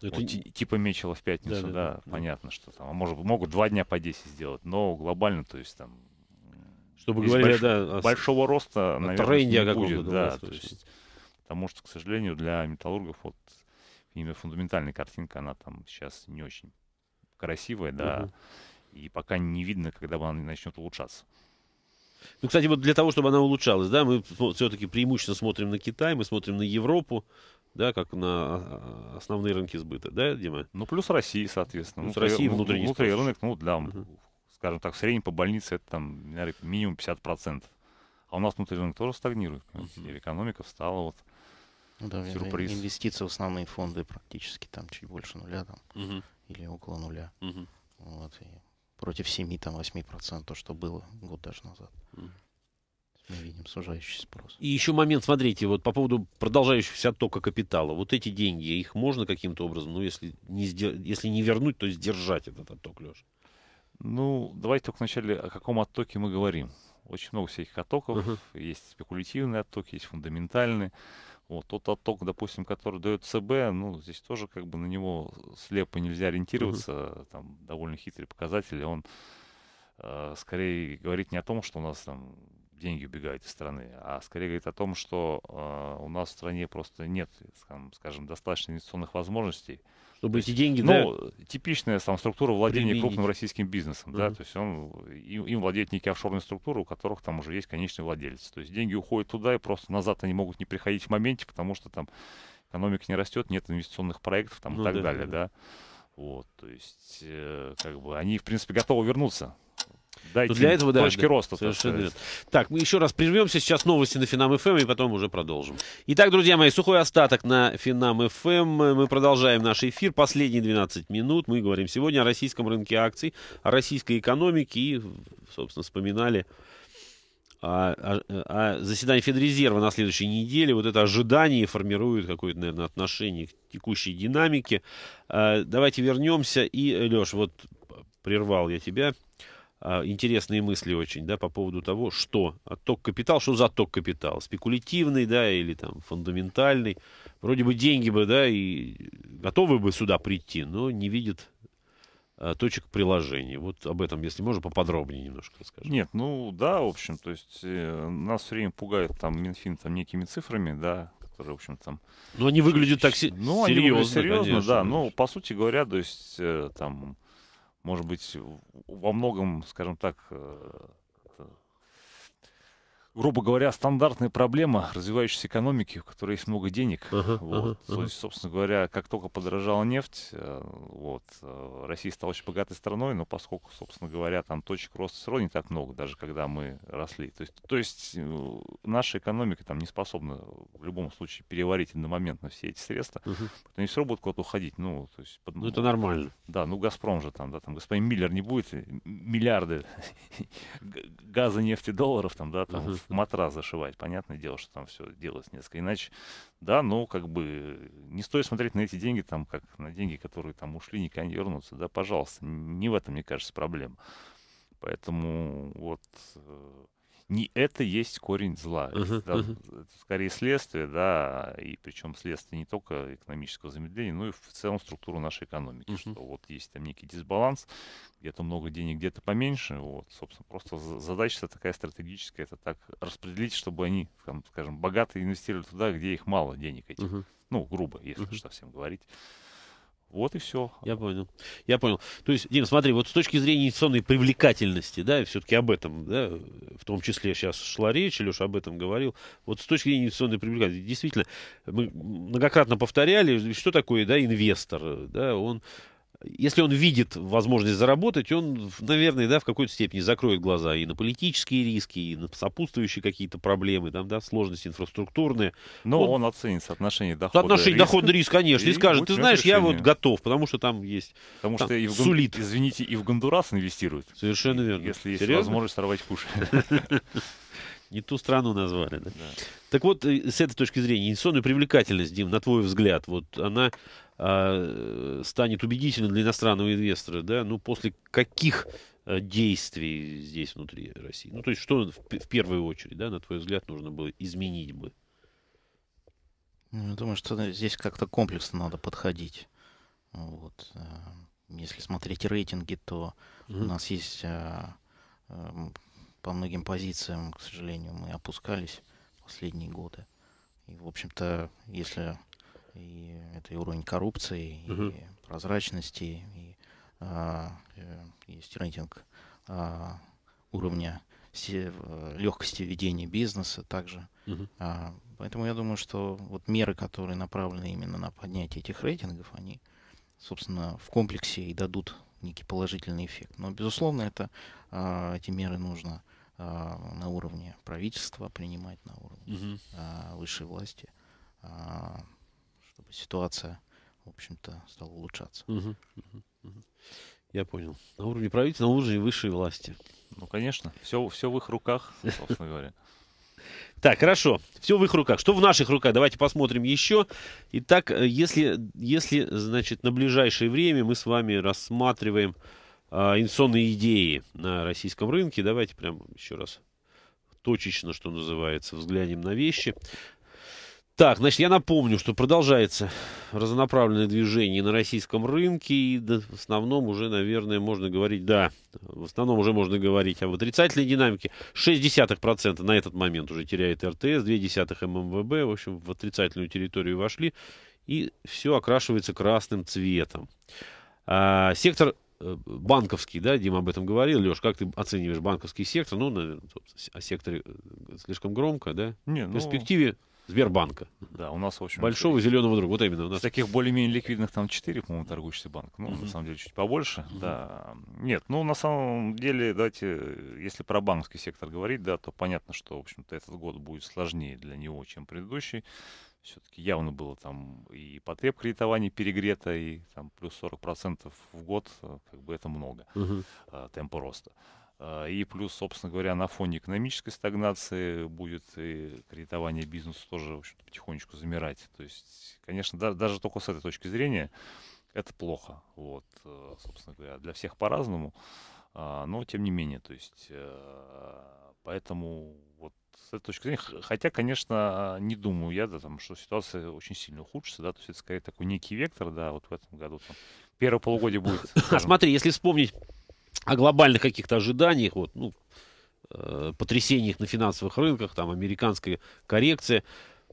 Это... Вот, типа мечила в пятницу, да, да, да, да, понятно, что там. А может, могут два дня по 10 сделать, но глобально, то есть там. Чтобы говорить, больш... да, о... большого роста, о наверное, тренде не будет, да, то есть, потому что, к сожалению, для металлургов вот именно фундаментальная картинка, она там сейчас не очень красивая, да, угу. и пока не видно, когда она начнет улучшаться. Ну, кстати, вот для того, чтобы она улучшалась, да, мы все-таки преимущественно смотрим на Китай, мы смотрим на Европу, да, как на а, а, основные рынки сбыта, да, Дима? Ну, плюс России, соответственно. Плюс ну, России внутренний, внутренний рынок, ну, да, угу. скажем так, в среднем по больнице это там, наверное, минимум 50%. А у нас внутренний рынок тоже стагнирует. Угу. экономика встала вот ну, да, сюрприз. Инвестиции в основные фонды практически там чуть больше нуля там, угу. или около нуля. Угу. Вот, и против 7-8%, что было год даже назад. Мы видим сужающий спрос. И еще момент, смотрите, вот по поводу продолжающегося оттока капитала. Вот эти деньги, их можно каким-то образом, ну, если не, если не вернуть, то сдержать этот отток, Леша? Ну, давайте только вначале, о каком оттоке мы говорим. Очень много всяких оттоков. Uh-huh. Есть спекулятивные оттоки, есть фундаментальные. Вот тот отток, допустим, который дает ЦБ, ну, здесь тоже как бы на него слепо нельзя ориентироваться. uh Там довольно хитрый показатель. Он э, скорее говорит не о том, что у нас там деньги убегают из страны, а скорее говорит о том, что э, у нас в стране просто нет, скажем, достаточно инвестиционных возможностей, чтобы эти деньги... Ну, да, типичная там структура владения применить. крупным российским бизнесом, угу. да, то есть он, им, им владеет некие офшорные структуры, у которых там уже есть конечный владелец. То есть деньги уходят туда, и просто назад они могут не приходить в моменте, потому что там экономика не растет, нет инвестиционных проектов там ну, и так да, далее, да. да. Вот, то есть, э, как бы, они, в принципе, готовы вернуться Дайте для этого, да, точки да, роста. Совершенно верно. Так, мы еще раз прервемся. Сейчас новости на Финам ФМ эм, и потом уже продолжим. Итак, друзья мои, сухой остаток на Финам ФМ. Эм. Мы продолжаем наш эфир. Последние 12 минут мы говорим сегодня о российском рынке акций, о российской экономике и, собственно, вспоминали о а, а заседание Федрезерва на следующей неделе, вот это ожидание формирует какое-то, наверное, отношение к текущей динамике. Э, давайте вернемся. И, Леш, вот прервал я тебя. А, интересные мысли очень, да, по поводу того, что отток капитал, что за отток капитал, спекулятивный, да, или там фундаментальный. Вроде бы деньги бы, да, и готовы бы сюда прийти, но не видят а, точек приложения. Вот об этом, если можно, поподробнее немножко расскажем. Нет, ну да, в общем, то есть э, нас все время пугает там Минфин там некими цифрами, да, которые, в общем, там... Ну, они выглядят так се... ну, серьезно, они серьезно, конечно, да, конечно. но, по сути говоря, то есть э, там может быть, во многом, скажем так, э, грубо говоря, стандартная проблема развивающейся экономики, у которой есть много денег. Uh-huh, вот. uh-huh, uh-huh. Собственно говоря, как только подорожала нефть, э, вот, э, Россия стала очень богатой страной, но поскольку, собственно говоря, там точек роста все равно не так много, даже когда мы росли. То есть, то есть э, наша экономика там не способна в любом случае переварить одномоментно все эти средства. Uh-huh. Они все равно будут куда-то уходить. Ну, то есть, под... ну, это нормально. Да, ну Газпром же там, да, там господин Миллер не будет миллиарды газа, нефти, долларов там, да, там uh-huh матрас зашивать. Понятное дело, что там все делалось несколько иначе. Да, но как бы не стоит смотреть на эти деньги, там, как на деньги, которые там ушли, никогда не вернутся. Да, пожалуйста, не в этом, мне кажется, проблема. Поэтому вот э, не это есть корень зла. Uh-huh, это, uh-huh. это скорее следствие, да, и причем следствие не только экономического замедления, но и в целом структуру нашей экономики. Uh-huh. Что вот есть там некий дисбаланс, где-то много денег, где-то поменьше. Вот, собственно, просто задача такая стратегическая, это так распределить, чтобы они, там, скажем, богатые инвестировали туда, где их мало денег этих. Uh-huh. Ну, грубо, если uh-huh. уж совсем говорить. Вот и все. Я понял. Я понял. То есть, Дим, смотри, вот с точки зрения инвестиционной привлекательности, да, все-таки об этом, да, в том числе сейчас шла речь, Леша об этом говорил. Вот с точки зрения инвестиционной привлекательности, действительно, мы многократно повторяли, что такое, да, инвестор, да, он если он видит возможность заработать, он, наверное, да, в какой-то степени закроет глаза и на политические риски, и на сопутствующие какие-то проблемы, там, да, сложности инфраструктурные. Но он, он оценит соотношение дохода Соотношение риск, дохода риск, конечно, и, и скажет, ты знаешь, решение. я вот готов, потому что там есть Потому там, что и в, сулит. извините, и в Гондурас инвестируют. Совершенно верно. Если есть Серьезно? возможность сорвать куш. Не ту страну назвали, да? Так вот, э, с этой точки зрения, инвестиционная привлекательность, Дим, на твой взгляд, вот она а, станет убедительным для иностранного инвестора, да, ну, после каких а, действий здесь внутри России? Ну, то есть, что в, в первую очередь, да, на твой взгляд, нужно было изменить бы? Ну, я думаю, что здесь как-то комплексно надо подходить. Вот. Э, если смотреть рейтинги, то mm у нас есть а, по многим позициям, к сожалению, мы опускались последние годы. И, в общем-то, если и это и уровень коррупции, угу. и прозрачности, и а, э, есть рейтинг а, уровня се, легкости ведения бизнеса также. Угу. А, поэтому я думаю, что вот меры, которые направлены именно на поднятие этих рейтингов, они, собственно, в комплексе и дадут некий положительный эффект. Но, безусловно, это, а, эти меры нужно а, на уровне правительства принимать, на уровне угу. а, высшей власти. А, чтобы ситуация, в общем-то, стала улучшаться. Угу, угу, угу. Я понял. На уровне правительства, на уровне высшей власти. Ну, конечно. Все, все в их руках, собственно говоря. Так, хорошо. Все в их руках. Что в наших руках? Давайте посмотрим еще. Итак, э, если, если значит, на ближайшее время мы с вами рассматриваем э, инвестиционные идеи на российском рынке, давайте прям еще раз точечно, что называется, взглянем на вещи. Так, значит, я напомню, что продолжается разнонаправленное движение на российском рынке, и в основном уже, наверное, можно говорить, да, в основном уже можно говорить об отрицательной динамике. 0,6% на этот момент уже теряет РТС, 0,2% ММВБ, в общем, в отрицательную территорию вошли, и все окрашивается красным цветом. А, сектор э, банковский, да, Дима об этом говорил, Леш, как ты оцениваешь банковский сектор? Ну, наверное, о секторе э, слишком громко, да? Не, ну... В перспективе... Сбербанка. Да, у нас, в общем... Большого зеленого друга, вот именно. У нас... Таких более-менее ликвидных там 4, по-моему, торгующийся банк. Ну, uh-huh. на самом деле, чуть побольше, uh-huh. да. Нет, ну, на самом деле, давайте, если про банковский сектор говорить, да, то понятно, что, в общем-то, этот год будет сложнее для него, чем предыдущий. Все-таки явно было там и потреб кредитования перегрето, и там плюс 40% в год, э, как бы это много, uh-huh. темпа роста. А, и плюс, собственно говоря, на фоне экономической стагнации будет и кредитование бизнеса тоже, в общем -то, потихонечку замирать. То есть, конечно, да, даже только с этой точки зрения это плохо. Вот, э, собственно говоря, для всех по-разному. А, но, тем не менее, то есть, э, поэтому вот с этой точки зрения, хотя, конечно, не думаю я, да, там, что ситуация очень сильно ухудшится, да, то есть это скорее такой некий вектор, да, вот в этом году, там, первое полугодие будет. А смотри, если вспомнить о глобальных каких-то ожиданиях, вот, ну, э, потрясениях на финансовых рынках, там, американская коррекция.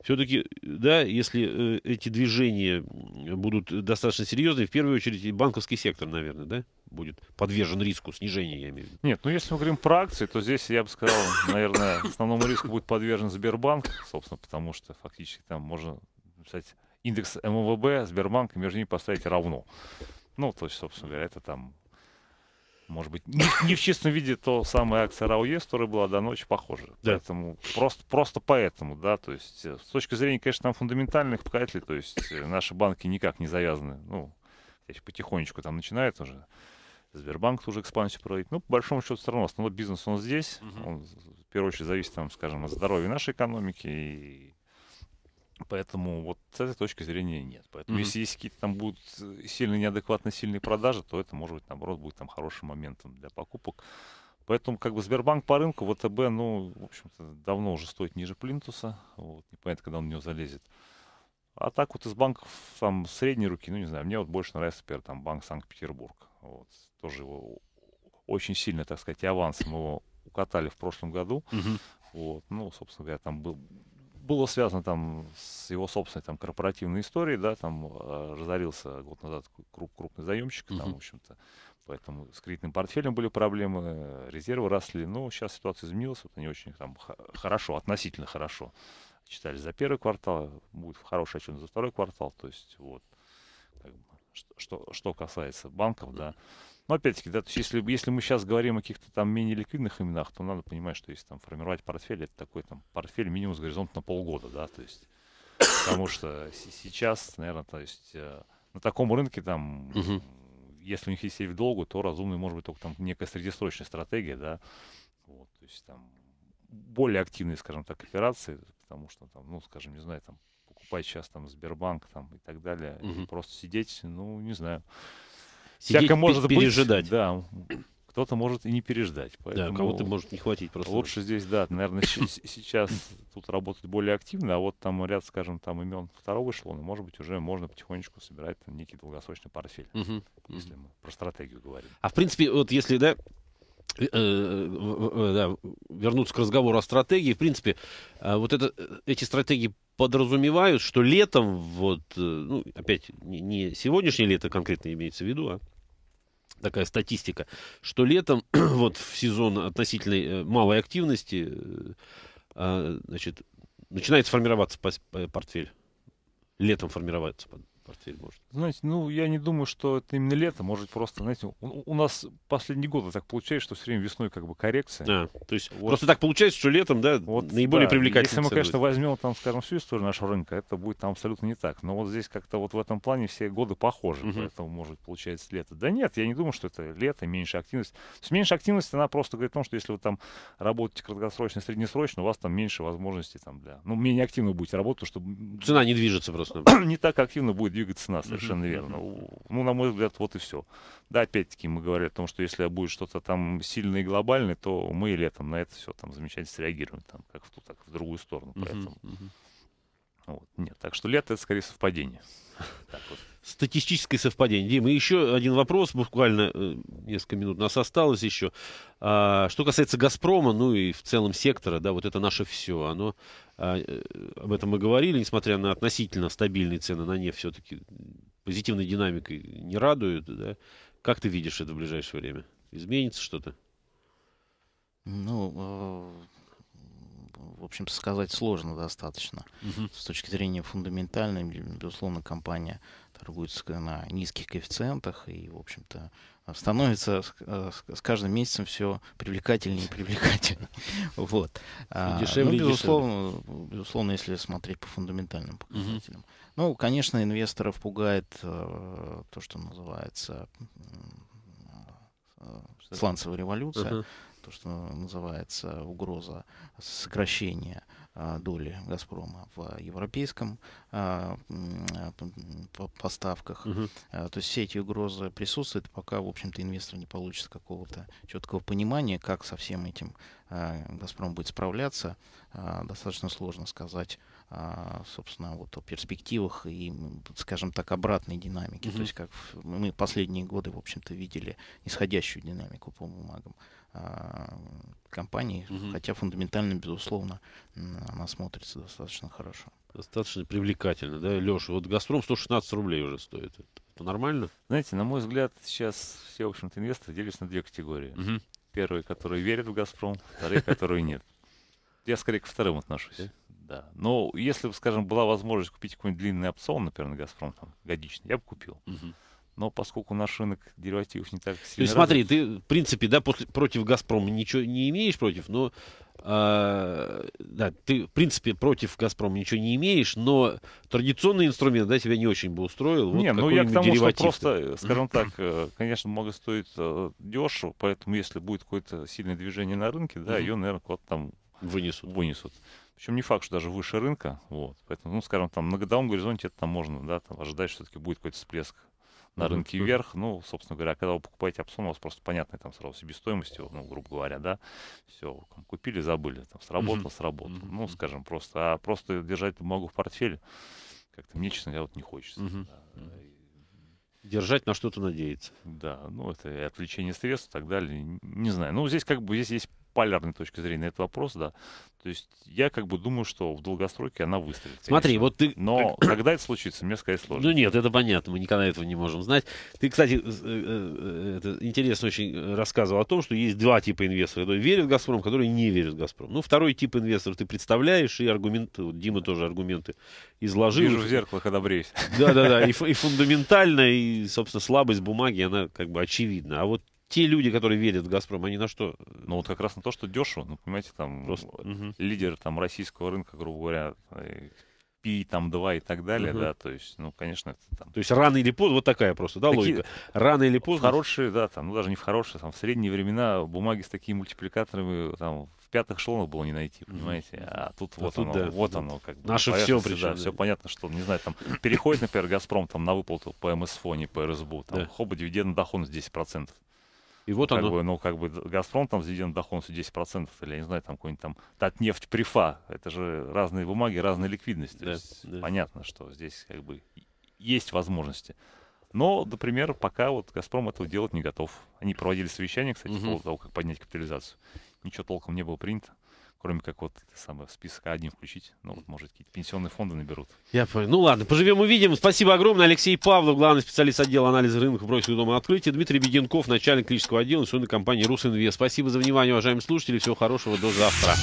Все-таки, да, если э, эти движения будут достаточно серьезные, в первую очередь банковский сектор, наверное, да, будет подвержен риску снижения, я имею в виду. Нет, ну если мы говорим про акции, то здесь, я бы сказал, наверное, основному риску будет подвержен Сбербанк, собственно, потому что фактически там можно, кстати, индекс МВБ а Сбербанка между ними поставить равно. Ну, то есть, собственно говоря, это там может быть, не, не в чистом виде, то самая акция RAUES, которая была до ночи, похожа. Да. Поэтому, просто, просто поэтому, да, то есть, э, с точки зрения, конечно, там фундаментальных показателей, то есть, э, наши банки никак не завязаны, ну, потихонечку там начинает уже, Сбербанк тоже экспансию проводить, ну, по большому счету, все равно, основной бизнес, он здесь, угу. он, в первую очередь, зависит, там, скажем, от здоровья нашей экономики и Поэтому вот с этой точки зрения нет. Поэтому mm-hmm. если есть какие-то там будут сильно неадекватно сильные продажи, то это может быть наоборот будет там хорошим моментом для покупок. Поэтому как бы Сбербанк по рынку, ВТБ, ну, в общем-то, давно уже стоит ниже плинтуса. Вот, непонятно, когда он в него залезет. А так вот из банков там средней руки, ну не знаю, мне вот больше нравится, например, там банк Санкт-Петербург. Вот, тоже его очень сильно, так сказать, авансом его укатали в прошлом году. Угу. Вот, ну, собственно говоря, там был, было связано там с его собственной там корпоративной историей, да, там э, разорился год назад круп, крупный заемщик, uh-huh. в общем-то, поэтому с кредитным портфелем были проблемы, резервы росли, но сейчас ситуация изменилась, вот они очень там хорошо, относительно хорошо читали за первый квартал, будет хороший отчет за второй квартал, то есть вот, как бы, что, что, что касается банков, да, но ну, опять-таки, да, то есть если, если мы сейчас говорим о каких-то там менее ликвидных именах, то надо понимать, что если там формировать портфель, это такой там портфель минимум с горизонта на полгода, да, то есть потому что сейчас, наверное, то есть э, на таком рынке там, угу. если у них есть в долгу, то разумный может быть только там некая среднесрочная стратегия, да, вот, то есть там более активные, скажем так, операции, потому что там, ну, скажем, не знаю, там покупать сейчас там Сбербанк там и так далее, угу. и просто сидеть, ну, не знаю. Сидеть, Всяко может пережидать. быть. Да, кто-то может и не переждать. Поэтому да, кого-то может не хватить просто. Лучше здесь, да, наверное, сейчас тут работать более активно, а вот там ряд, скажем, там имен второго эшелона, может быть, уже можно потихонечку собирать там, некий долгосрочный портфель, угу, если мы про стратегию говорим. А в принципе, вот если, да, э, э, да, вернуться к разговору о стратегии. В принципе, а, вот это, э, эти стратегии подразумевают, что летом, вот, ну, опять, не сегодняшнее лето конкретно имеется в виду, а такая статистика, что летом, вот в сезон относительной э, малой активности, э, а, значит, начинает формироваться э, портфель. Летом формировается портфель, может. Знаете, ну, я не думаю, что это именно лето, может, просто, знаете, у, у нас последние годы так получается, что все время весной как бы коррекция. А, то есть вот. просто так получается, что летом, да, вот, наиболее да, привлекательно. Если мы, будет. конечно, возьмем, там, скажем, всю историю нашего рынка, это будет там абсолютно не так. Но вот здесь как-то вот в этом плане все годы похожи, угу. поэтому, может, получается лето. Да нет, я не думаю, что это лето, меньше активность. То есть меньше активность, она просто говорит о том, что если вы там работаете краткосрочно, среднесрочно, у вас там меньше возможностей там для... Ну, менее активно будете работать, чтобы... Цена не движется просто. не так активно будет двигаться цена совершенно совершенно верно. Ну, на мой взгляд, вот и все. Да, опять-таки мы говорили о том, что если будет что-то там сильное и глобальное, то мы и летом на это все там замечательно среагируем, там, как в ту, так в другую сторону. Поэтому... Вот. Нет, так что лето это скорее совпадение. Вот. Статистическое совпадение. Дим, и еще один вопрос, буквально э, несколько минут у нас осталось еще. А, что касается «Газпрома», ну и в целом сектора, да, вот это наше все, оно, а, э, об этом мы говорили, несмотря на относительно стабильные цены на нефть, все-таки позитивной динамикой не радуют, да? Как ты видишь это в ближайшее время? Изменится что-то? Ну, э, в общем, сказать сложно достаточно. Угу. С точки зрения фундаментальной, безусловно, компания торгуется на низких коэффициентах и, в общем-то, становится с э, каждым месяцем все привлекательнее и привлекательнее. Вот. А, дешевле, ну, безусловно, дешевле. безусловно, если смотреть по фундаментальным показателям. Угу. Ну, конечно, инвесторов пугает э, то, что называется э, э, сланцевая революция, uh-huh. то, что называется угроза сокращения э, доли Газпрома в европейском а, по поставках. Угу. А, то есть все эти угрозы присутствуют, пока, в общем-то, инвестор не получит какого-то четкого понимания, как со всем этим а, Газпром будет справляться. Достаточно сложно сказать а, собственно, вот о перспективах и, скажем так, обратной динамике. Mm-hmm. То есть, как мы последние годы, в общем-то, видели исходящую динамику по бумагам а, компании, mm хотя фундаментально, безусловно, она смотрится достаточно хорошо. Достаточно привлекательно, да, Леша? Вот «Газпром» 116 рублей уже стоит. Это нормально? Знаете, на мой взгляд, сейчас все, в общем-то, инвесторы делятся на две категории. mm Первые, которые верят в «Газпром», вторые, которые нет. Я скорее ко вторым отношусь. Э? да. Но если бы, скажем, была возможность купить какой-нибудь длинный опцион, например, на «Газпром», там, годичный, я бы купил. Угу. Но поскольку наш рынок деривативов не так сильно... То есть смотри, ты, в принципе, да, после, против «Газпрома» ничего не имеешь против, но... Э, да, ты, в принципе, против «Газпрома» ничего не имеешь, но традиционный инструмент, да, тебя не очень бы устроил. Вот не, ну я к тому, что просто, э, скажем так, э, конечно, много стоит э, дешево, поэтому если будет какое-то сильное движение на рынке, да, ее, наверное, куда-то там... Вынесут. Вынесут. Причем не факт, что даже выше рынка. Вот. Поэтому, ну, скажем, там на годовом горизонте это там можно, да, там ожидать, что все-таки будет какой-то всплеск на рынке вверх. Ну, собственно говоря, когда вы покупаете опцион, у вас просто понятная там сразу себестоимость, ну, грубо говоря, да, все, там, купили, забыли, там, сработало, сработало. Ну, скажем, просто, а просто держать бумагу в портфеле, как-то мне, честно говоря, вот не хочется. Да. Держать на что-то надеяться. Да, ну это и отвлечение средств и так далее. Не знаю. Ну, здесь как бы здесь есть полярной точки зрения этот вопрос, да. То есть я как бы думаю, что в долгостройке она выстрелит. Смотри, конечно. вот ты... Но когда это случится, мне сказать сложно. Ну нет, это понятно, мы никогда этого не можем знать. Ты, кстати, э, э, это интересно очень э, рассказывал о том, что есть два типа инвесторов, которые верят в «Газпром», которые не верят в «Газпром». Ну, второй тип инвесторов ты представляешь, и аргументы, вот Дима тоже аргументы изложил. Вижу в зеркало, когда бреюсь. Да-да-да, и, и фундаментально, и, собственно, слабость бумаги, она как бы очевидна. А вот те люди, которые верят в «Газпром», они на что? Э, ну, вот как раз на то, что дешево. Ну, понимаете, там Просто... лидер там, российского рынка, грубо говоря, э, пи, там, 2 и так далее, угу. да, то есть, ну, конечно, это там... То есть рано или поздно, вот такая просто, да, такие, Рано или поздно... хорошие, да, там, ну, даже не в хорошие, там, в средние времена бумаги с такими мультипликаторами, там, в пятых шелонах было не найти, понимаете, а тут а вот тут, оно, да, вот оно, как бы. Наше все причем. Да, да, все понятно, что, не знаю, там, переходит, например, «Газпром», там, на выплату по МСФО, не по РСБУ, там, да. хоба, дивидендный доходность 10%. И вот как оно... бы, ну, как бы Газпром, там, дивиденд доходности 10%, или, я не знаю, там какой-нибудь там Татнефть Прифа. Это же разные бумаги, разная ликвидность. Да, да. Понятно, что здесь как бы есть возможности. Но, например, пока вот «Газпром» этого делать не готов. Они проводили совещание, кстати, угу. по того, как поднять капитализацию. Ничего толком не было принято кроме как вот самый список один включить. Ну, вот, может, какие-то пенсионные фонды наберут. Я понял. Ну, ладно, поживем увидим. Спасибо огромное. Алексей Павлов, главный специалист отдела анализа рынка прочного дома открытия. Дмитрий Беденков, начальник клинического отдела инвестиционной компании «Русинвест». Спасибо за внимание, уважаемые слушатели. Всего хорошего. До завтра.